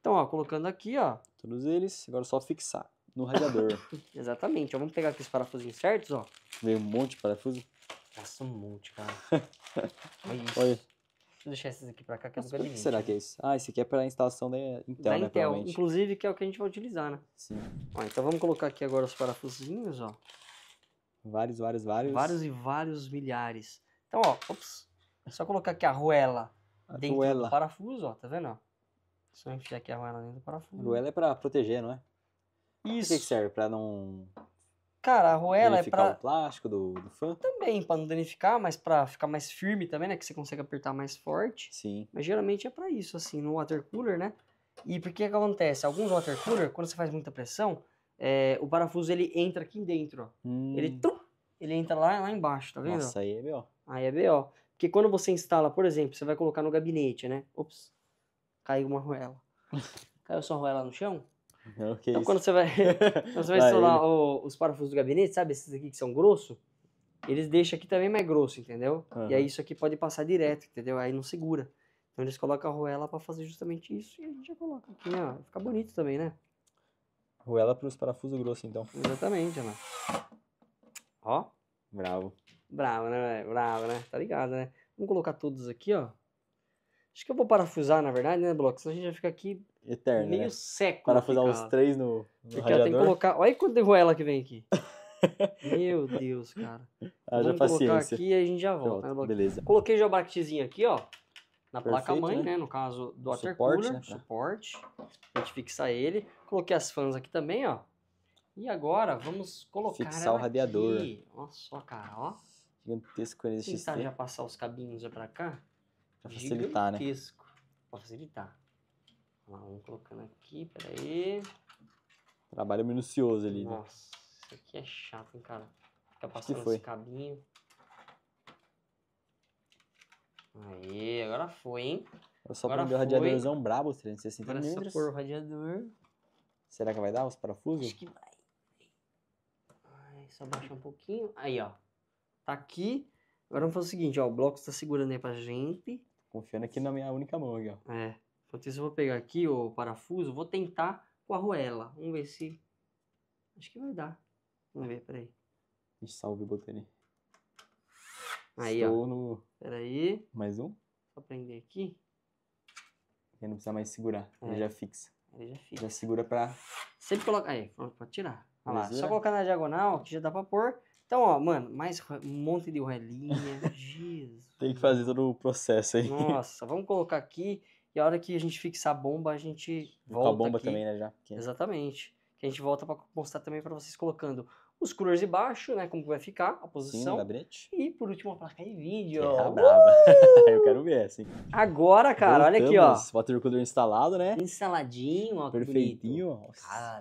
Então, ó, colocando aqui, ó. Todos eles, agora é só fixar no radiador. Exatamente, ó, vamos pegar aqui os parafusinhos certos, ó. Veio um monte de parafuso. Nossa, um monte, cara. Olha isso. Olha. Deixa eu deixar esses aqui para cá, que é do gabinete. Que será né? que é isso? Ah, esse aqui é a instalação da Intel, da né, Intel, inclusive, que é o que a gente vai utilizar, né? Sim. Ó, então vamos colocar aqui agora os parafusinhos, ó. Vários, vários, vários. Vários e vários milhares. Então, ó, ops, é só colocar aqui a arruela a dentro do parafuso, ó, tá vendo? Ó? Só enfiar aqui a arruela dentro do parafuso. a arruela é pra proteger, não é? Isso. Pra que, serve? Pra não. Cara, a arruela é pra. o plástico do, do fã? Também, pra não danificar, mas pra ficar mais firme também, né? Que você consegue apertar mais forte. Sim. Mas geralmente é pra isso, assim, no water cooler, né? E por que acontece? Alguns water cooler, quando você faz muita pressão, é, o parafuso ele entra aqui dentro, ó. Hum. Ele trum, ele entra lá, lá embaixo, tá vendo? Nossa, aí é BO. Aí é BO. Porque quando você instala, por exemplo, você vai colocar no gabinete, né? Ops, caiu uma roela. caiu sua roela no chão? Não, que então, isso. quando você vai, quando você vai instalar o, os parafusos do gabinete, sabe esses aqui que são grosso? Eles deixam aqui também mais grosso, entendeu? Uhum. E aí isso aqui pode passar direto, entendeu? Aí não segura. Então eles colocam a roela para fazer justamente isso e a gente já coloca aqui, ó. Né? Fica bonito também, né? Roela para os parafusos grossos, então. Exatamente, Ana. Ó. Bravo. Bravo, né? Bravo, né? Tá ligado, né? Vamos colocar todos aqui, ó. Acho que eu vou parafusar, na verdade, né, Bloco? Senão a gente vai ficar aqui Eterno, meio né? seco. Parafusar os três no, no Porque radiador. tem que colocar... Olha quanto de roela que vem aqui. Meu Deus, cara. Ah, Vamos colocar aqui e a gente já volta. né, beleza. Coloquei já o braquetezinho aqui, ó. Na placa-mãe, né? né? No caso do water suporte, cooler, né, suporte. A gente fixa ele. Coloquei as fãs aqui também, ó. E agora vamos colocar Fixar o radiador. Aqui. Olha só, cara, ó. Gigantesco NSX. Tentar já passar os cabinhos já pra cá. Pra facilitar, Gigantesco. né? Pra facilitar. Lá, vamos colocando aqui, peraí. Trabalho minucioso ali, Nossa, né? isso aqui é chato, hein, cara. Fica passando os cabinhos. Aí, agora foi, hein? Eu só agora o radiadorzão brabo, 360 agora mil. É agora só pôr o radiador. Será que vai dar os parafusos? Acho que vai. Só baixar um pouquinho. Aí, ó. Tá aqui. Agora vamos fazer o seguinte, ó. O bloco está segurando aí pra gente. Confiando aqui na minha única mão aqui, ó. É. Enquanto isso, eu vou pegar aqui o parafuso. Vou tentar com a arruela. Vamos ver se... Acho que vai dar. Vamos ver, peraí. Me salve, Botani. Aí, Estou ó. No... Peraí. Mais um. Só prender aqui. E não precisa mais segurar. É. Ele já fixa. Ele já fixa. Já segura pra... Sempre coloca... Aí, pronto, pode tirar. Olha lá, só é. colocar na diagonal que já dá pra pôr. Então, ó, mano, mais um monte de roelinha. Jesus. Tem que fazer todo o processo aí. Nossa, vamos colocar aqui e a hora que a gente fixar a bomba, a gente volta. Com a bomba aqui. também, né, já? Exatamente. Que a gente volta pra mostrar também pra vocês colocando os cores de baixo, né? Como vai ficar a posição. Sim, gabinete. E por último, a placa de vídeo. É, brava. eu quero ver, assim. Agora, cara, Voltamos, olha aqui, ó. cooler instalado, né? Instaladinho, ó. Perfeitinho. ó. cara,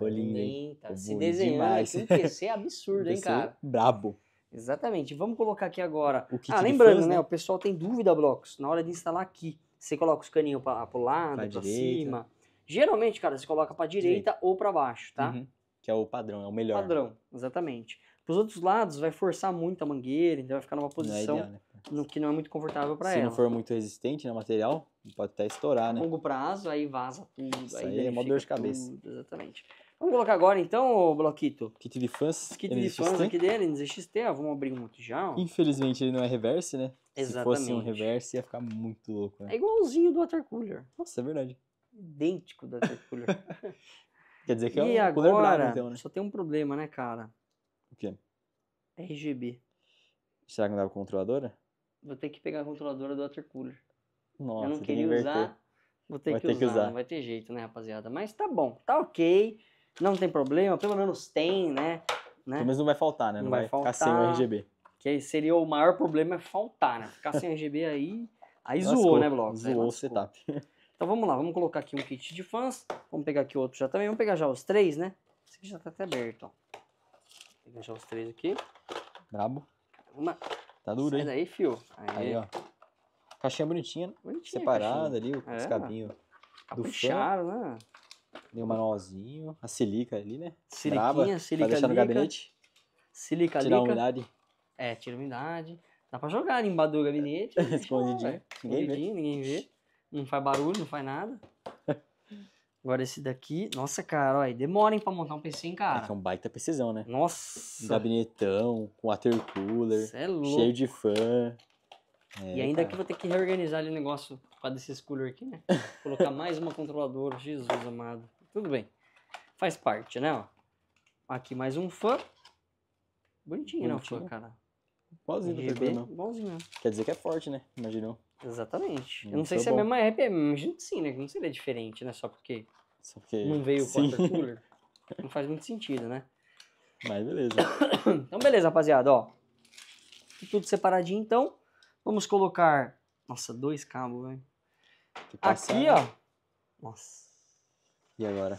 tá se desenhando demais. aqui um PC absurdo, hein, cara? Brabo. Exatamente. Vamos colocar aqui agora. ah, lembrando, fãs, né? né? O pessoal tem dúvida, blocos, na hora de instalar aqui. Você coloca os caninhos para o lado, para cima. Geralmente, cara, você coloca para direita, direita ou para baixo, tá? Uhum que é o padrão, é o melhor. Padrão, exatamente. Para os outros lados, vai forçar muito a mangueira, então vai ficar numa é posição no é ideal, né? que não é muito confortável para ela. Se não for muito resistente no material, pode até estourar, né? A longo prazo, aí vaza tudo. Isso aí, aí é uma dor de cabeça. Tudo, exatamente. Vamos colocar agora então, o Bloquito. Kit de fãs. Kit de fãs aqui dele, NZXT, ó, vamos abrir um outro já. Ó. Infelizmente ele não é reverse, né? Exatamente. Se fosse um reverse ia ficar muito louco, né? É igualzinho do water cooler. Nossa, é verdade. Idêntico do water cooler. Quer dizer que é e é um agora, bravo, então, né? Só tem um problema, né, cara? O quê? RGB. Será que não dá pra controladora? Vou ter que pegar a controladora do water cooler. Nossa, Eu não queria usar, vou ter, vai que, ter usar, que usar. Não vai ter jeito, né, rapaziada? Mas tá bom, tá ok. Não tem problema, pelo menos tem, né? né? Pelo menos não vai faltar, né? Não, não vai, vai faltar, ficar sem o RGB. Que seria o maior problema é faltar, né? Ficar sem RGB aí. Aí Lascou, zoou, né, Bloco? Zoou o setup. Então vamos lá, vamos colocar aqui um kit de fãs. Vamos pegar aqui outro já também. Vamos pegar já os três, né? Esse aqui já tá até aberto, ó. Vou pegar já os três aqui. Brabo. Uma. Tá duro, Sai hein? daí, fio. Aí, aí ó. Caixinha bonitinha, né? Bonitinha, Separada ali, o é, cabinhos tá do fã. né? Deu um manualzinho. A silica ali, né? Siliquinha, Braba, silica. Pra deixar no gabinete. Silica Tirar a umidade. É, tira a umidade. Dá pra jogar a do gabinete. nele. Escondidinho. Ninguém vê. Ninguém vê. Não faz barulho, não faz nada. Agora esse daqui, nossa, cara, olha, demora, hein, pra montar um PC, hein, cara. É um baita PCzão, né? Nossa! gabinetão, com water cooler, Cê é louco. cheio de fã. É, e ainda cara. aqui vou ter que reorganizar ali o negócio por causa desses cooler aqui, né? Colocar mais uma controladora, Jesus amado. Tudo bem. Faz parte, né, ó. Aqui mais um fã. Bonitinho, Bonitinho. né, o fã, cara? Igualzinho, não tem Igualzinho, né? Quer dizer que é forte, né? Imaginou. Exatamente. Muito eu não sei bom. É se é a mesma app, é, imagino que sim, né? Não seria diferente, né? Só porque, Só porque... não veio o Quarter Cooler. Não faz muito sentido, né? Mas beleza. então, beleza, rapaziada, ó. Tá tudo separadinho, então. Vamos colocar... Nossa, dois cabos, velho. Aqui, né? ó. Nossa. E agora?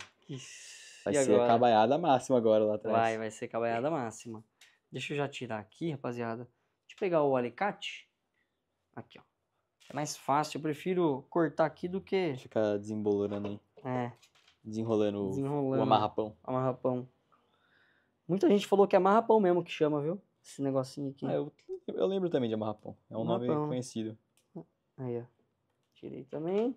Vai e ser agora? cabaiada máxima agora lá atrás. Vai, vai ser cabaiada máxima. Deixa eu já tirar aqui, rapaziada. Deixa eu pegar o alicate. Aqui, ó. É mais fácil, eu prefiro cortar aqui do que. Ficar desembolando aí. É. Desenrolando, Desenrolando o amarrapão. Amarrapão. Muita gente falou que é amarrapão mesmo que chama, viu? Esse negocinho aqui. Ah, eu, eu lembro também de amarrapão. É um amarrapão. nome conhecido. Aí, ó. Tirei também.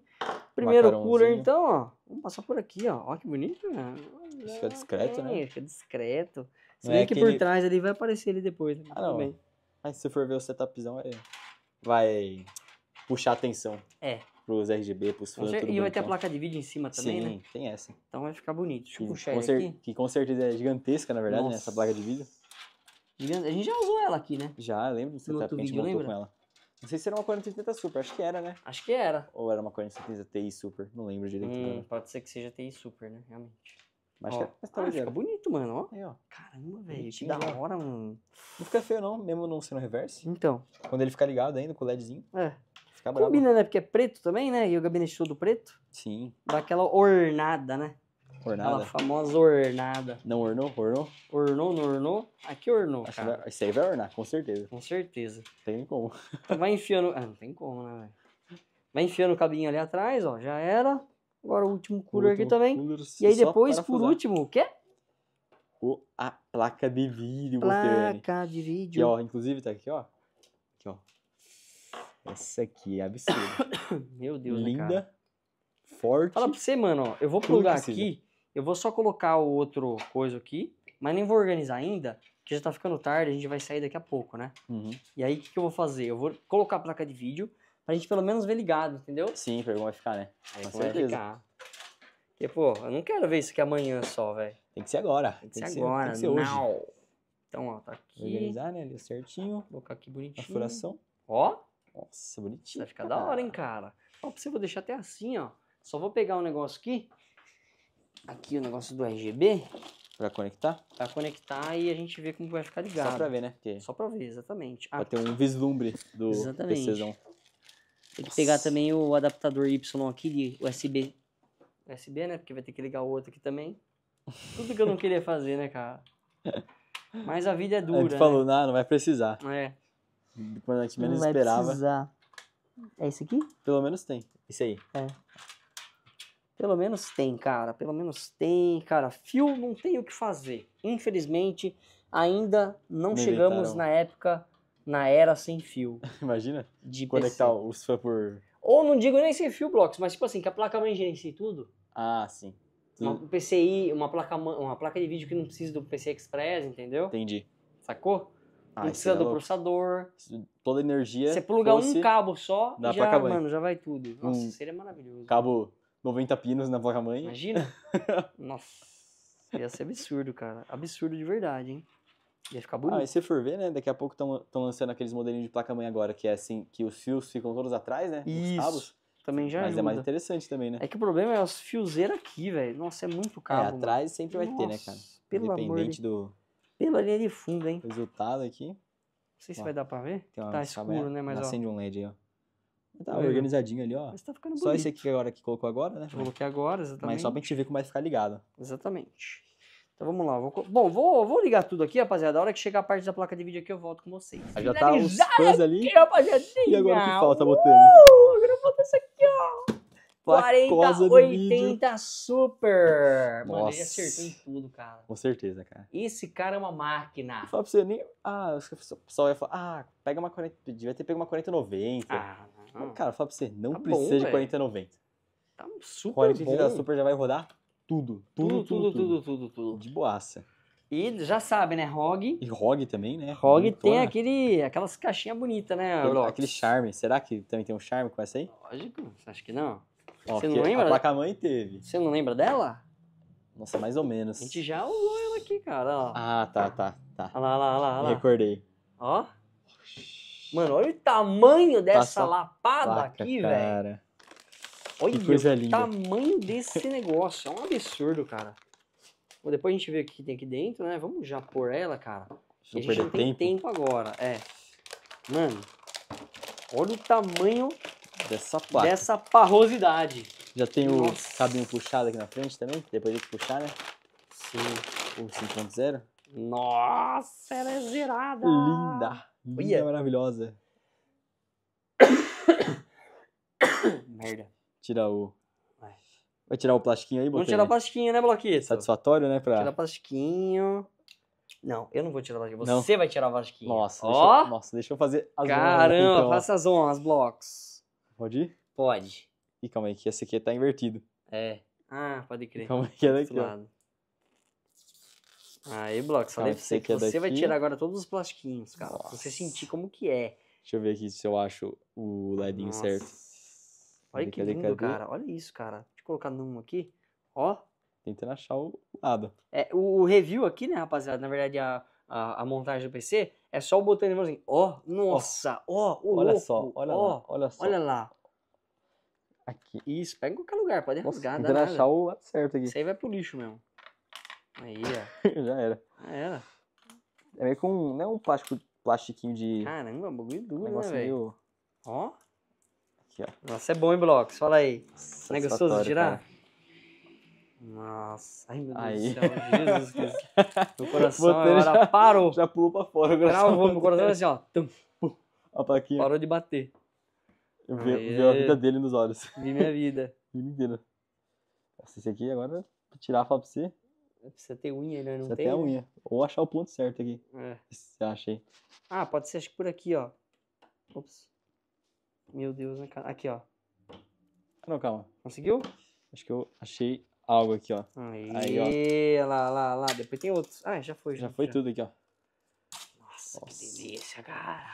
Primeiro cooler, então, ó. Vamos passar por aqui, ó. Ó que bonito, né? Olha, fica discreto, né? é, né? Fica discreto. Se bem é que aquele... por trás ali vai aparecer ele depois. Né? Ah, não. Também. Mas se você for ver o setupzão, é. vai. Vai puxar atenção. É. Pros RGB, pros fãs, E bonitão. vai ter a é placa de vídeo em cima também, Sim, né? tem essa. Então vai ficar bonito. Deixa eu puxar com aqui. Que com certeza é gigantesca, na verdade, Nossa. né? Essa placa de vídeo. A gente já usou ela aqui, né? Já, lembro você tá outro vídeo, com ela. Não sei se era uma 4080 Super, acho que era, né? Acho que era. Ou era uma 4070 Ti Super, não lembro direito. Hum, pode ser que seja TI Super, né? Realmente. Mas acho que tá Ah, fica bonito, mano. Ó. Aí, ó. Caramba, velho. Que da hora, mano. Não fica feio não, mesmo não sendo reverse. Então. Quando ele ficar ligado ainda com o LEDzinho. É. Combina, né? Porque é preto também, né? E o gabinete todo preto. Sim. Dá aquela ornada, né? Ornada. Aquela famosa ornada. Não ornou? Ornou? Ornou, não ornou? Aqui ah, ornou, Acho cara. Vai, isso aí vai ornar, com certeza. Com certeza. Tem como. Então vai enfiando... Ah, não tem como, né, velho? Vai enfiando o cabinho ali atrás, ó. Já era. Agora o último cooler último aqui também. Cooler, e aí depois, por último, o quê? O, a placa de vídeo. Placa botei, de vídeo. E, ó, inclusive tá aqui, ó. Aqui, ó. Essa aqui é absurda. Meu Deus, né, Linda, forte. Fala pra você, mano, ó, eu vou plugar aqui, eu vou só colocar o outro coisa aqui, mas nem vou organizar ainda, porque já tá ficando tarde, a gente vai sair daqui a pouco, né? Uhum. E aí, o que, que eu vou fazer? Eu vou colocar a placa de vídeo, pra gente pelo menos ver ligado, entendeu? Sim, pra vai ficar, né? Aí Com certeza. Ficar. Porque, pô, eu não quero ver isso aqui amanhã só, velho. Tem que ser agora. Tem que, tem que ser agora, tem que ser hoje. Então, ó, tá aqui. Organizar, né, ali certinho. Vou colocar aqui bonitinho. A furação. Ó. Nossa, bonitinho. Vai ficar cara. Né, da hora, hein, cara. Ó, pra você, vou deixar até assim, ó. Só vou pegar um negócio aqui. Aqui o negócio do RGB. Pra conectar? Pra conectar e a gente vê como vai ficar ligado. Só pra ver, né? Que Só pra ver, exatamente. Ah, pra ter um vislumbre do exatamente. PCzão. Tem que pegar também o adaptador Y aqui de USB. USB, né? Porque vai ter que ligar o outro aqui também. Tudo que eu não queria fazer, né, cara? Mas a vida é dura. A gente falou, né? não, não vai precisar. É. Do Pornhub que menos vai esperava. Precisar. É esse aqui? Pelo menos tem. Esse aí. É. Pelo menos tem, cara. Pelo menos tem, cara. Fio não tem o que fazer. Infelizmente, ainda não Me chegamos na época, na era sem fio. Imagina? De conectar é PC. Tá os fãs por. Ou não digo nem sem fio blocos, mas tipo assim, que a placa mãe gerencia tudo. Ah, sim. Uma PCI, uma placa, uma placa de vídeo que não precisa do PC Express, entendeu? Entendi. Sacou? Ah, não é do processador. Toda a energia. Você pluga um cabo só, dá já, mano, já vai tudo. Nossa, um seria maravilhoso. Cabo 90 pinos na placa mãe. Imagina? Nossa. Ia ser absurdo, cara. Absurdo de verdade, hein? Ia ficar bonito. Ah, e se for ver, né? Daqui a pouco estão lançando aqueles modelinhos de placa-mãe agora, que é assim, que os fios ficam todos atrás, né? Isso. Os cabos. Também já Mas ajuda. é mais interessante também, né? É que o problema é os fiozeiros aqui, velho. Nossa, é muito caro. É, atrás mano. sempre vai Nossa, ter, né, cara? Pelo Independente amor de... do, pela linha de fundo, hein? Resultado aqui. Não sei se ó, vai dar pra ver. uma, tá escuro, né? Mas acende ó. um LED aí, ó. Tá, tá organizadinho ó. ali, ó. Mas tá ficando bonito. Só esse aqui agora que colocou agora, né? Coloquei agora, exatamente. Mas só pra gente ver como vai ficar ligado. Exatamente. Então vamos lá. Vou... Bom, vou, vou ligar tudo aqui, rapaziada. A hora que chegar a parte da placa de vídeo aqui, eu volto com vocês. Aí já tá os coisas ali. Aqui, e agora o que falta, uh, botando? Agora falta isso aqui placosa 40, 80 super! Mano, Nossa. ele acertou em tudo, cara. Com certeza, cara. Esse cara é uma máquina. Fala pra você, nem. Ah, o pessoal ia falar, ah, pega uma 40. Devia ter pego uma 4090. Ah, não. Cara, fala pra você, não tá precisa tá bom, de 4090. Tá super 4080 super já vai rodar tudo. Tudo, tudo, tudo, tudo, tudo. tudo, tudo. De boaça. E já sabe, né? ROG. E ROG também, né? ROG tem aquele, aquelas caixinhas bonitas, né? Aquele, aquele charme. Será que também tem um charme com essa aí? Lógico, acho que não. Ó, Você não lembra? A placa-mãe teve. Você não lembra dela? Nossa, mais ou menos. A gente já usou ela aqui, cara. Ó. Ah, tá, tá, tá. Olha lá, olha lá, olha lá. Recordei. Ó. Mano, olha o tamanho dessa Passa lapada placa, aqui, velho. Olha que coisa o linda. tamanho desse negócio. É um absurdo, cara. Bom, depois a gente vê o que tem aqui dentro, né? Vamos já pôr ela, cara. Deixa a gente não tem tempo. tempo agora. É. Mano, olha o tamanho Dessa pá. Dessa parrosidade. Já tem Nossa. o cabinho puxado aqui na frente também? Depois de puxar, né? Sim. O 5.0. Nossa, ela é zerada. Linda. Linda, maravilhosa. Merda. Tira o... Vai tirar o plastiquinho aí, Vamos tirar o plastiquinho, né, Bloquinho? Satisfatório, né? Pra... Tirar o plastiquinho. Não, eu não vou tirar o plastiquinho. Você não. vai tirar o plastiquinho. Nossa, oh. deixa, eu, nossa, deixa eu fazer as Caramba, honras. Caramba, então. faça as honras, blocos. Pode ir? Pode. Ih, calma aí, que esse aqui tá invertido. É. Ah, pode crer. Calma aí, que é daqui. Lado. Aí, Bloco, você que é você vai tirar agora todos os plastiquinhos, cara. Pra você sentir como que é. Deixa eu ver aqui se eu acho o ledinho Nossa. certo. Olha cadê, que é lindo, cadê? cara. Olha isso, cara. Deixa eu colocar num aqui. Ó. Tentando achar o lado. É, o, o review aqui, né, rapaziada? Na verdade, a, a, a montagem do PC, é só o botão de mão assim, ó, oh, nossa, ó, oh, oh, olha louco, só, olha lá, olha só. Olha lá. Aqui. Isso, pega em qualquer lugar, pode nossa, rasgar, dá achar o certo aqui. Isso aí vai pro lixo mesmo. Aí, ó. Já era. Já era. É meio com um, não é um plástico, plastiquinho de... Caramba, bagulho duro, um né, velho? Ó. Aqui, ó. Nossa, é bom, hein, Blocos? Fala aí. Não é gostoso de tirar? Cara. Nossa, ai meu Deus aí. do céu, Jesus Cristo. Meu coração agora já, parou. Já pulou pra fora o coração. Travou, meu coração assim, ó. Tum. Pum. A plaquinha. Parou de bater. Eu vi, aí, a vida é- dele nos olhos. Vi minha vida. vida inteira. Nossa, esse aqui agora, pra tirar a fala pra você. Precisa ter unha, né? Não Precisa tem? ter a né? unha. Ou achar o ponto certo aqui. É. Você acha aí. Ah, pode ser, acho que por aqui, ó. Ops. Meu Deus, né, aqui, ó. Não, calma. Conseguiu? Acho que eu achei algo aqui, ó. Aí, aí ó. lá, lá, lá. Depois tem outros. Ah, já foi. Já, já foi já. tudo aqui, ó. Nossa, Nossa, que delícia, cara.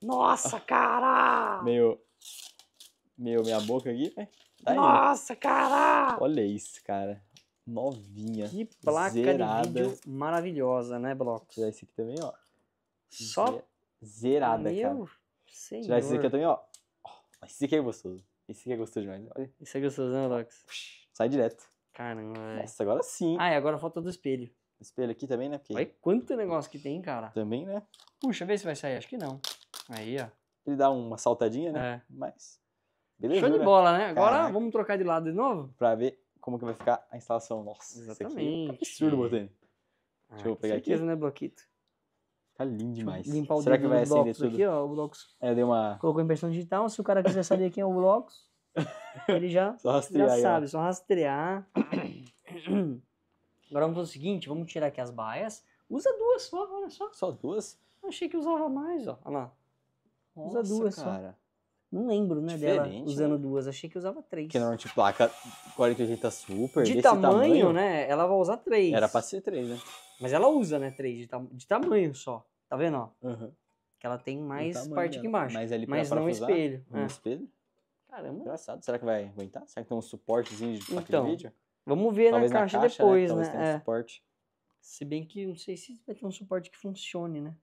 Nossa, cara! Meu, meu, minha boca aqui. É, tá Nossa, cara! Olha isso, cara. Novinha. Que placa zerada. de vídeo maravilhosa, né, Blocos? Tirar esse aqui também, ó. Só? Zerada, meu cara. Senhor. Tirar esse aqui também, ó. Esse aqui é gostoso. Esse aqui é gostoso demais. Né? Olha. Esse é gostoso, né, Blocos? Puxa. Sai direto. Caramba. Nossa, agora sim. Ah, e agora falta do espelho. Espelho aqui também, né? Porque... Olha quanto negócio que tem, cara. Também, né? Puxa, vê se vai sair. Acho que não. Aí, ó. Ele dá uma saltadinha, né? É. Mas. Beleza. Show de né? bola, né? Agora Caraca. vamos trocar de lado de novo. Pra ver como que vai ficar a instalação. Nossa, Exatamente. Isso aqui é absurdo, Botani. Ah, Deixa eu pegar certeza, aqui. né, Bloquito? Tá lindo demais. Limpar o Será que vai acender tudo? Aqui, ó, o Blocos. É, deu uma... Colocou impressão digital. Se o cara quiser saber quem é o Blocos... Ele já, já sabe, só rastrear. Agora vamos fazer o seguinte, vamos tirar aqui as baias. Usa duas só, olha só. Só duas? Eu achei que usava mais, ó. Olha lá. Nossa, Usa duas cara. só. Não lembro, né, Diferente, dela usando né? duas. Achei que usava três. Que normalmente placa 480 super. De tamanho, tamanho, né? Ela vai usar três. Era pra ser três, né? Mas ela usa, né, três de, tam de tamanho só. Tá vendo, ó? Uhum. Que ela tem mais tamanho, parte aqui embaixo. ali mas não espelho. Um é. espelho? Caramba. Engraçado. Será que vai aguentar? Será que tem um suportezinho de então, vídeo? Vamos ver na caixa, na caixa né? depois, né? Talvez né? tenha é. um suporte. Se bem que não sei se vai ter um suporte que funcione, né?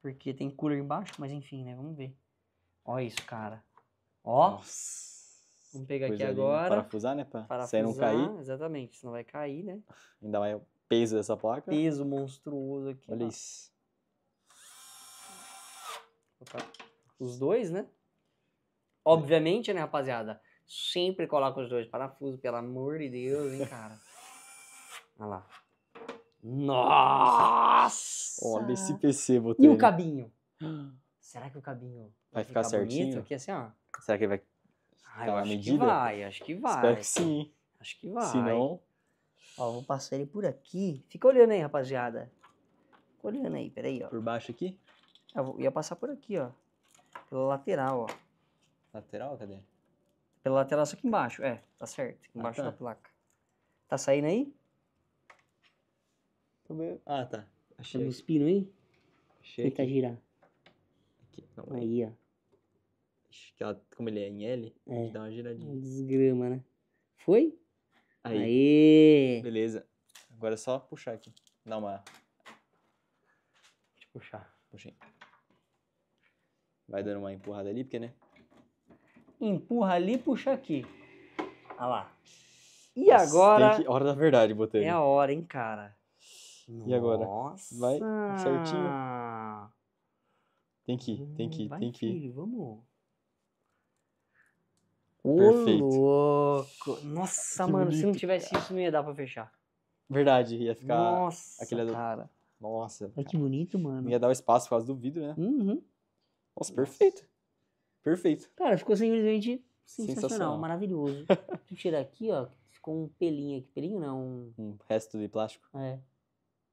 Porque tem cooler embaixo, mas enfim, né? Vamos ver. Olha isso, cara. Ó. Nossa. Vamos pegar aqui agora. Parafusar, né? para parafusar, não cair. Exatamente, senão vai cair, né? Ainda mais o peso dessa placa. Peso monstruoso aqui. Olha isso. Vou colocar os dois, né? Obviamente, né, rapaziada? Sempre coloca os dois parafusos, pelo amor de Deus, hein, cara? Olha lá. Nossa! Olha esse PC, botei. E o cabinho? Será que o cabinho vai, vai ficar, ficar certinho? aqui assim, ó? Será que ele vai ah, eu acho que vai, acho que vai. Espero que sim. Acho que vai. Se não... Ó, vou passar ele por aqui. Fica olhando aí, rapaziada. Fica olhando aí, peraí, ó. Por baixo aqui? Eu ia passar por aqui, ó. Pela lateral, ó. Lateral, cadê? Pela lateral, só aqui embaixo. É, tá certo. Ah, embaixo ah, tá. da placa. Tá saindo aí? Ah, tá. tá Achei. Tá no espino aí? Achei. Tenta aqui. girar. Aqui, não, aí, ó. Que ela, como ele é em L, é. dá uma giradinha. É desgrama, né? Foi? Aí. Aê. Beleza. Agora é só puxar aqui. Dá uma. Deixa eu puxar. Puxei. Vai dando uma empurrada ali, porque, né? empurra ali, puxa aqui. Olha lá. E Nossa, agora. Que... Hora da verdade, botei. É a hora, hein, cara. E agora? Nossa. Vai certinho. Tem que ir, tem que ir, Vai, tem que ir. Filho, vamos. Ô, Perfeito. louco. Nossa, que mano, bonito, se não tivesse cara. isso, não ia dar pra fechar. Verdade, ia ficar. Nossa, aquele cara. Nossa. Olha que bonito, mano. Ia dar o espaço por causa do vidro, né? Uhum. Nossa, perfeito. Perfeito. Cara, ficou simplesmente sensacional, sensacional. maravilhoso. tu tira aqui, ó, ficou um pelinho aqui. Pelinho não, um... um resto de plástico. É.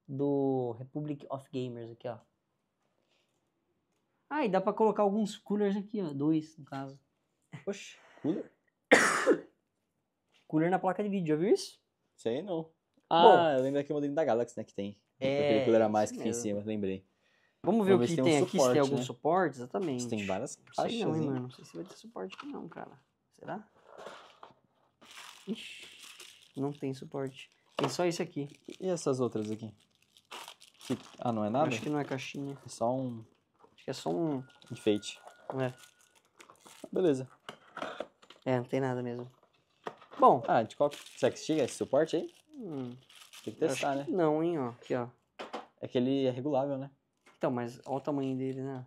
Do Republic of Gamers aqui, ó. Ah, e dá pra colocar alguns coolers aqui, ó. Dois, no caso. Oxe, cooler? cooler na placa de vídeo, já viu isso? Sei não. Ah, Bom, eu lembro aqui o modelo da Galaxy, né, que tem. É, aquele cooler a mais que tem em cima, lembrei. Vamos ver Vamos o que tem, tem aqui, né? suporte, se tem algum né? suporte, exatamente. tem várias Acho não, hein, mano. Não sei se vai ter suporte aqui não, cara. Será? Ixi, não tem suporte. Tem só esse aqui. E essas outras aqui? Que... Ah, não é nada? Eu acho que não é caixinha. É só um... Acho que é só um... Enfeite. É. Beleza. É, não tem nada mesmo. Bom. Ah, de qual... Será que chega esse suporte aí? Hum, tem que testar, né? Que não, hein, ó. Aqui, ó. É que ele é regulável, né? Então, mas olha o tamanho dele, né?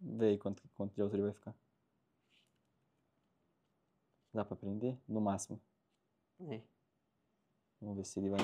Vê aí quanto, quanto de altura ele vai ficar. Dá pra prender? No máximo. É. Vamos ver se ele vai...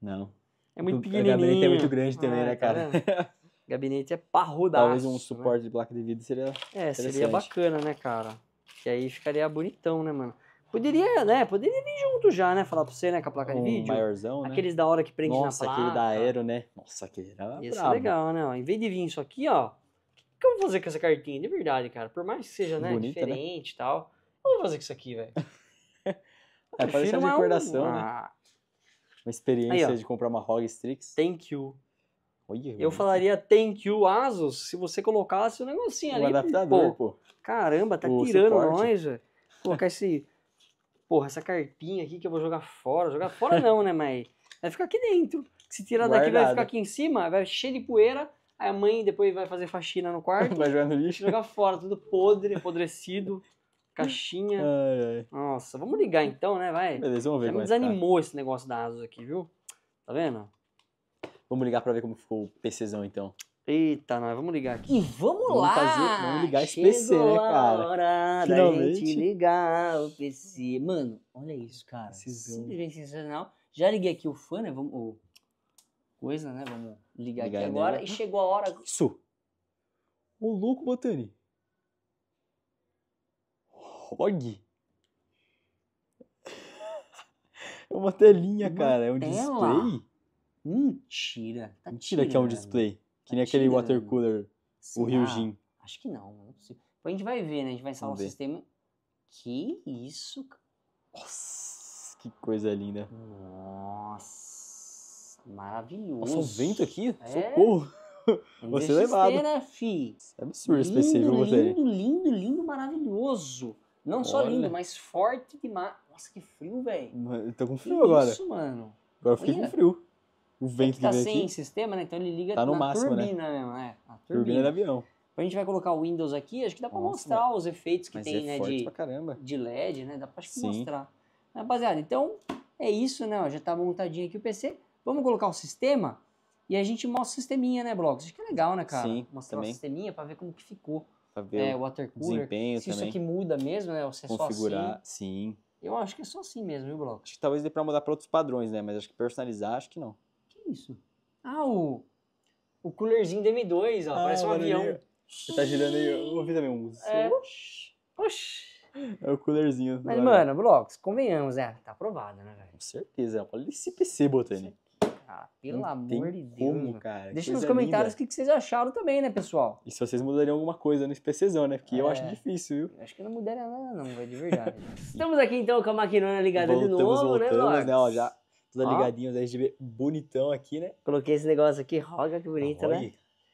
Não. É muito pequenininho. O gabinete é muito grande também, ah, né, tá cara? gabinete é parrudaço. Talvez um suporte né? de placa de vidro seria É, seria bacana, né, cara? Que aí ficaria bonitão, né, mano? Poderia, né? Poderia vir junto já, né? Falar pra você, né? Com a placa um de vídeo. maiorzão, né? Aqueles da hora que prende Nossa, na placa. Nossa, aquele da aero, né? Nossa, aquele era Isso é legal, né? em vez de vir isso aqui, ó. O que, que, eu vou fazer com essa cartinha? De verdade, cara. Por mais que seja, né? Bonita, né? diferente e né? tal. Eu vou fazer com isso aqui, velho. é, parece uma de recordação, uma... né? Uma experiência Aí, de comprar uma ROG Strix. Thank you. eu falaria thank you Asus se você colocasse o um negocinho ali. O adaptador, pô. pô. Caramba, tá o tirando suporte. nós, velho. Colocar esse porra, essa carpinha aqui que eu vou jogar fora. Jogar fora não, né, mas vai ficar aqui dentro. Se tirar Guardado. daqui, vai ficar aqui em cima, vai cheio de poeira. Aí a mãe depois vai fazer faxina no quarto. Vai jogar no lixo. Jogar fora, tudo podre, apodrecido. Caixinha. Ai, ai. Nossa, vamos ligar então, né? Vai. Beleza, vamos ver. Já me é tá. desanimou esse negócio da Asus aqui, viu? Tá vendo? Vamos ligar pra ver como ficou o PCzão então. Eita, nós vamos ligar aqui. E vamos, vamos lá! Fazer, vamos ligar esse PC, né, cara? hora Finalmente. da gente ligar o PC. Mano, olha isso, cara. Simplesmente sensacional. Já liguei aqui o fã, né? Vamos, coisa, né? Vamos ligar, ligar aqui agora. E chegou a hora. Isso! O louco, Botani. Rog? É uma telinha, uma cara. É um tela? display? Mentira. Tá Mentira que é um display. Que nem aquele water né? cooler, o Rio ah, Jin. Acho que não, não é possível. Depois a gente vai ver, né? A gente vai instalar o um sistema. Que isso, cara. Nossa, que coisa linda. Nossa, maravilhoso. Nossa, um vento aqui? É? Socorro. Você levado. Né, fi? É absurdo lindo, esse lindo, Lindo, lindo, lindo, maravilhoso. Não Olha. só lindo, mas forte demais. Nossa, que frio, velho. Tô com frio que agora. Isso, mano. Agora eu fiquei Olha. com frio o é vento que tá sem aqui. sistema, né? Então ele liga tá no na máximo, né? turbina né? mesmo, é, A turbina. turbina do avião. Então a gente vai colocar o Windows aqui, acho que dá pra Nossa, mostrar os efeitos que mas tem, é né? De, de LED, né? Dá pra acho que mostrar. Rapaziada, então é isso, né? Ó, já tá montadinho aqui o PC. Vamos colocar o sistema e a gente mostra o sisteminha, né, Blocos? Acho que é legal, né, cara? Sim, mostrar também. o sisteminha pra ver como que ficou. Pra ver é, o watercooler. Desempenho se também. isso aqui muda mesmo, né? Ou se é Configurar, assim. sim. Eu acho que é só assim mesmo, viu, Bloco? Acho que talvez dê pra mudar pra outros padrões, né? Mas acho que personalizar, acho que não isso? Ah, o, o coolerzinho DM2, ó, ah, parece um avião. Você tá girando aí, eu ouvi também um. É. Oxi. Oxi. É o coolerzinho. Mas, mano, Blocos, convenhamos, né? Tá aprovado, né, velho? Com certeza. É, olha esse PC, Botani. Ah, pelo Não amor de Deus. Como, cara. Deixa nos comentários o que, que vocês acharam também, né, pessoal? E se vocês mudariam alguma coisa no PCzão, né? Porque é. eu acho é. difícil, viu? Acho que não mudaria nada, não, vai de verdade. Estamos aqui então com a maquinona ligada voltamos, de novo, né, voltamos, né, Blocos? já Toda ligadinha, os RGB bonitão aqui, né? Coloquei esse negócio aqui, roga que bonito, né?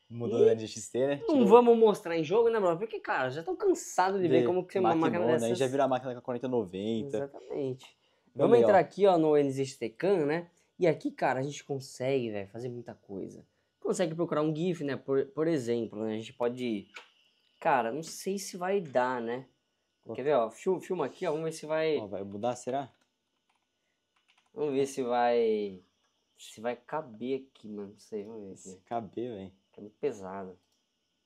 Mudou da NXT, né? Não Tirou. vamos mostrar em jogo, né, brother? Porque, cara, já estão cansados de, de, ver como que tem uma máquina dessa Aí já vira a máquina com a 4090. Exatamente. vamos entrar aqui, ó, no NXT Can, né? E aqui, cara, a gente consegue, velho, fazer muita coisa. Consegue procurar um GIF, né? Por, por exemplo, né? A gente pode... Cara, não sei se vai dar, né? Quer ver, ó? Filma aqui, ó. Vamos ver se vai... Ó, vai mudar, será? Vamos ver se vai. Se vai caber aqui, mano. Não sei, vamos ver Se caber, velho. Tá muito pesado.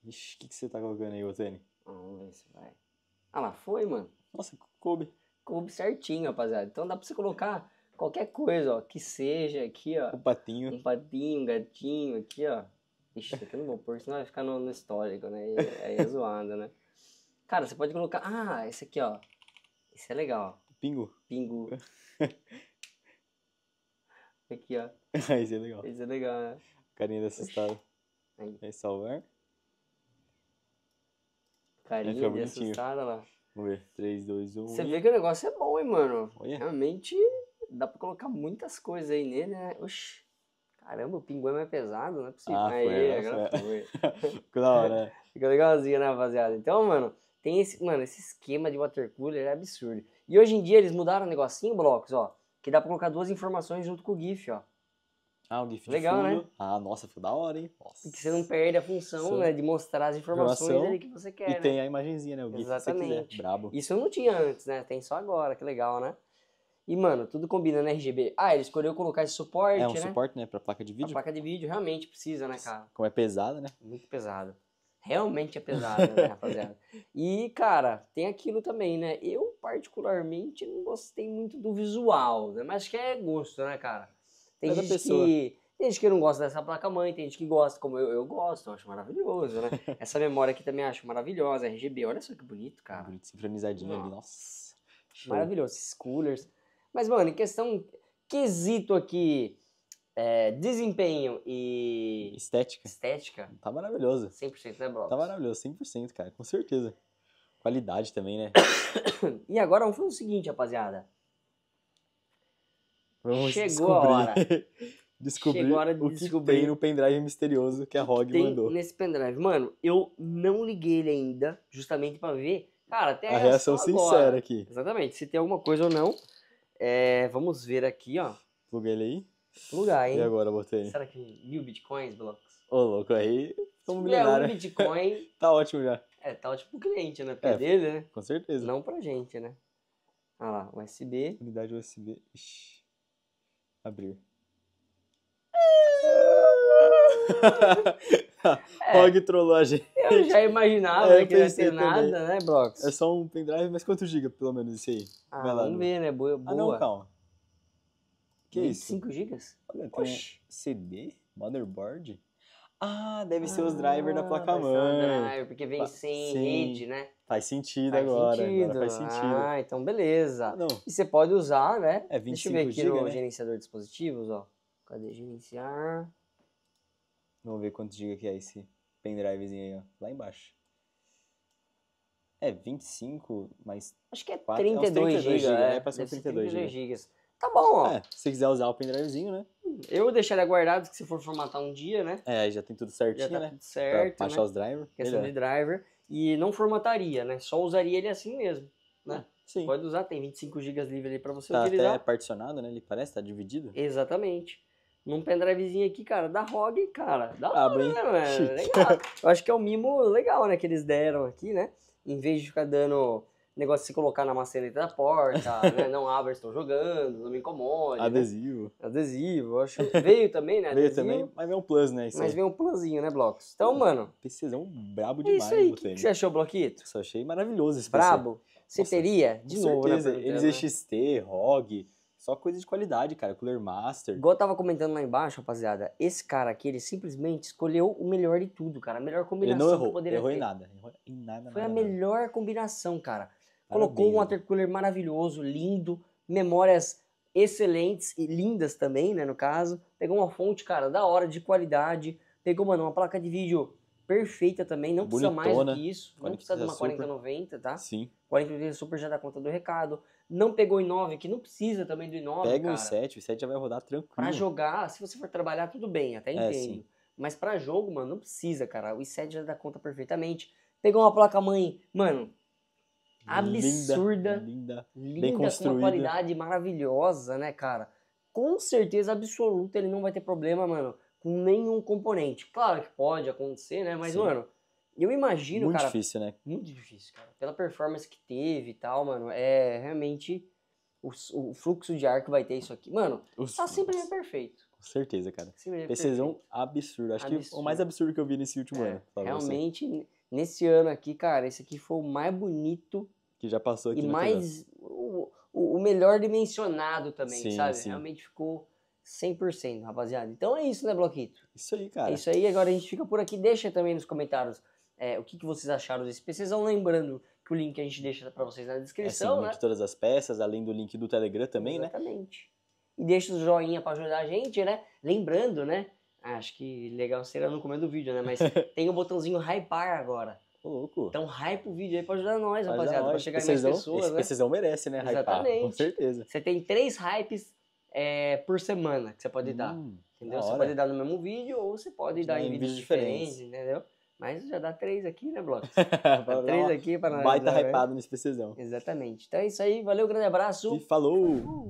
Ixi, o que, que você tá colocando aí, Otani? Ah, vamos ver se vai. Ah lá, foi, mano. Nossa, coube. Coube certinho, rapaziada. Então dá pra você colocar qualquer coisa, ó. Que seja aqui, ó. Um patinho. Um patinho, um gatinho aqui, ó. Ixi, aqui eu não vou pôr, senão vai ficar no, no histórico, né? Aí é zoado, né? Cara, você pode colocar. Ah, esse aqui, ó. Esse é legal. Pingo. Pingo. Aqui, ó. Isso é legal. Isso é legal, né? Carinha assustado. Aí. Aí salvar. Carinha de assustada lá. Vamos ver. 3, 2, 1. Você vê que o negócio é bom, hein, mano? Olha. Realmente dá pra colocar muitas coisas aí nele, né? Oxi. Caramba, o pinguim é mais pesado, não é possível. Ah, aí, foi, agora foi. Ficou da hora, né? Ficou legalzinho, né, rapaziada? Então, mano, tem esse, mano, esse esquema de water cooler é absurdo. E hoje em dia eles mudaram o negocinho, blocos, ó que dá pra colocar duas informações junto com o GIF, ó. Ah, o GIF Legal, né? Ah, nossa, ficou da hora, hein? Nossa. E que você não perde a função, Sim. né, de mostrar as informações Informação. ali que você quer, E né? tem a imagenzinha, né? O GIF Exatamente. que você quiser. Brabo. Isso eu não tinha antes, né? Tem só agora, que legal, né? E, mano, tudo combinando né, RGB. Ah, ele escolheu colocar esse suporte, né? É um né? suporte, né? Pra placa de A vídeo. placa de vídeo realmente precisa, né, cara? Como é pesada, né? Muito pesado realmente é pesado, né, rapaziada? e, cara, tem aquilo também, né? Eu, particularmente, não gostei muito do visual, né? Mas que é gosto, né, cara? Tem gente pessoa. que. Tem gente que não gosta dessa placa-mãe, tem gente que gosta, como eu, eu gosto, eu acho maravilhoso, né? Essa memória aqui também acho maravilhosa, RGB, olha só que bonito, cara. É bonito, sincronizadinho ali, nossa. Maravilhoso, esses coolers. Mas, mano, em questão, quesito aqui, é, desempenho e. Estética. Estética. Tá maravilhoso. 100%, né, Bro? Tá maravilhoso, 100%, cara, com certeza. Qualidade também, né? e agora vamos fazer o seguinte, rapaziada. Vamos Chegou descobrir. a hora. descobrir Chegou a hora de o que descobrir. tem no pendrive misterioso que a ROG tem mandou. nesse pendrive. Mano, eu não liguei ele ainda, justamente para ver. Cara, até a reação sincera agora. aqui. Exatamente, se tem alguma coisa ou não. É, vamos ver aqui, ó. Pluga ele aí. Lugar, hein? E agora, botei? Será que mil bitcoins, blocos? Ô, louco, aí como milionário. É, um bitcoin... tá ótimo já. É, tá ótimo pro cliente, né? Porque é, dele, né? Com certeza. Não pra gente, né? Ah é. Olha lá, USB. Unidade USB. Ixi. Abrir. é, trollou a gente. Eu já imaginava é, que não ia ter nada, né, Blox? É só um pendrive, mas quanto giga, pelo menos, isso aí? Ah, Vai lá, vamos né? ver, né? Boa, boa. Ah, não, calma. Que 25 isso? gigas? Olha, tem Oxi. CD, motherboard. Ah, deve ah, ser os drivers da ah, placa mãe. Driver, porque vem sem sim. rede, né? Faz sentido faz agora. Sentido. Agora faz sentido. Ah, então beleza. Ah, não. E você pode usar, né? É 25 Deixa eu ver aqui giga, no né? gerenciador de dispositivos, ó. Cadê gerenciar? Vamos ver quantos GB que é esse pendrivezinho aí, ó. Lá embaixo. É 25, mas. Acho que é 4, 32, é 32 GB. É, né? Deve 32 GB. Tá bom, ó. É, se quiser usar o pendrivezinho, né? Eu deixaria guardado, que se for formatar um dia, né? É, já tem tudo certinho, já tá né? Tudo certo. Pra baixar né? os drivers. Questão melhor. de driver. É e não formataria, né? Só usaria ele assim mesmo, né? É, sim. Pode usar, tem 25 GB livre ali pra você tá utilizar. até particionado, né? Ele parece, tá dividido. Exatamente. Num pendrivezinho aqui, cara, da ROG, cara. Da ah, né, mano? Legal. Eu acho que é o um mimo legal, né? Que eles deram aqui, né? Em vez de ficar dando negócio de se colocar na maçaneta da porta, né? Não abre, ah, estou jogando, não me incomode. Adesivo. Né? Adesivo, acho. Veio também, né? Adesivo, veio também, mas veio é um plus, né? mas veio um plusinho, né, Blocos? Então, mano. PCzão é brabo é demais, isso aí. O que, que você achou, Bloquito? Só achei maravilhoso esse Brabo. Você teria? De novo, né, certeza. né? NZXT, ROG. Só coisa de qualidade, cara. Cooler Master. Igual eu tava comentando lá embaixo, rapaziada. Esse cara aqui, ele simplesmente escolheu o melhor de tudo, cara. A melhor combinação ele não errou, que poderia errou ter. Em nada. Errou em nada. Foi nada, a melhor combinação, cara. Colocou um watercooler maravilhoso, lindo, memórias excelentes e lindas também, né, no caso. Pegou uma fonte, cara, da hora, de qualidade. Pegou, mano, uma placa de vídeo perfeita também, não Bonitona, precisa mais do que isso. Não precisa de uma 4090, tá? Sim. 4090 Super já dá conta do recado. Não pegou i9, que não precisa também do i9, Pega cara. o i7, o i7 já vai rodar tranquilo. Pra jogar, se você for trabalhar, tudo bem, até é, entendo. É, sim. Mas para jogo, mano, não precisa, cara. O i7 já dá conta perfeitamente. Pegou uma placa-mãe, mano, absurda, linda, linda, linda com construída. uma qualidade maravilhosa, né, cara? Com certeza absoluta ele não vai ter problema, mano, com nenhum componente. Claro que pode acontecer, né? Mas, Sim. mano, eu imagino, muito cara. Muito difícil, né? Muito difícil, cara. Pela performance que teve e tal, mano, é realmente o, o fluxo de ar que vai ter isso aqui. Mano, Os tá simplesmente perfeito. Com certeza, cara. Simplesmente Decisão perfeito. absurda. Acho absurdo. que o mais absurdo que eu vi nesse último é, ano. Realmente. Você. Nesse ano aqui, cara, esse aqui foi o mais bonito. Que já passou aqui. E mais. O, o, melhor dimensionado também, sim, sabe? Sim. Realmente ficou 100%, rapaziada. Então é isso, né, Bloquito? Isso aí, cara. É isso aí. Agora a gente fica por aqui. Deixa também nos comentários é, o que, que vocês acharam desse PC. Vocês vão lembrando que o link a gente deixa para vocês na descrição, é, sim, né? de todas as peças, além do link do Telegram também, Exatamente. né? Exatamente. E deixa o joinha para ajudar a gente, né? Lembrando, né? Ah, acho que legal será no começo do vídeo, né? Mas tem o botãozinho hypar agora. Ô, louco. Então hype o vídeo aí pra ajudar nós, rapaziada. Nós. Pra chegar precisão, mais pessoas, esse né? Precisão merece, né? Exatamente. com certeza. Você tem três hypes é, por semana que você pode hum, dar. Entendeu? Você pode dar no mesmo vídeo ou você pode dar em vídeos, vídeos diferentes, diferentes, entendeu? Mas já dá três aqui, né, Blocos? dá três aqui para nós. Baita né, hypado nesse PCzão. Exatamente. Então é isso aí. Valeu, grande abraço. E falou. falou.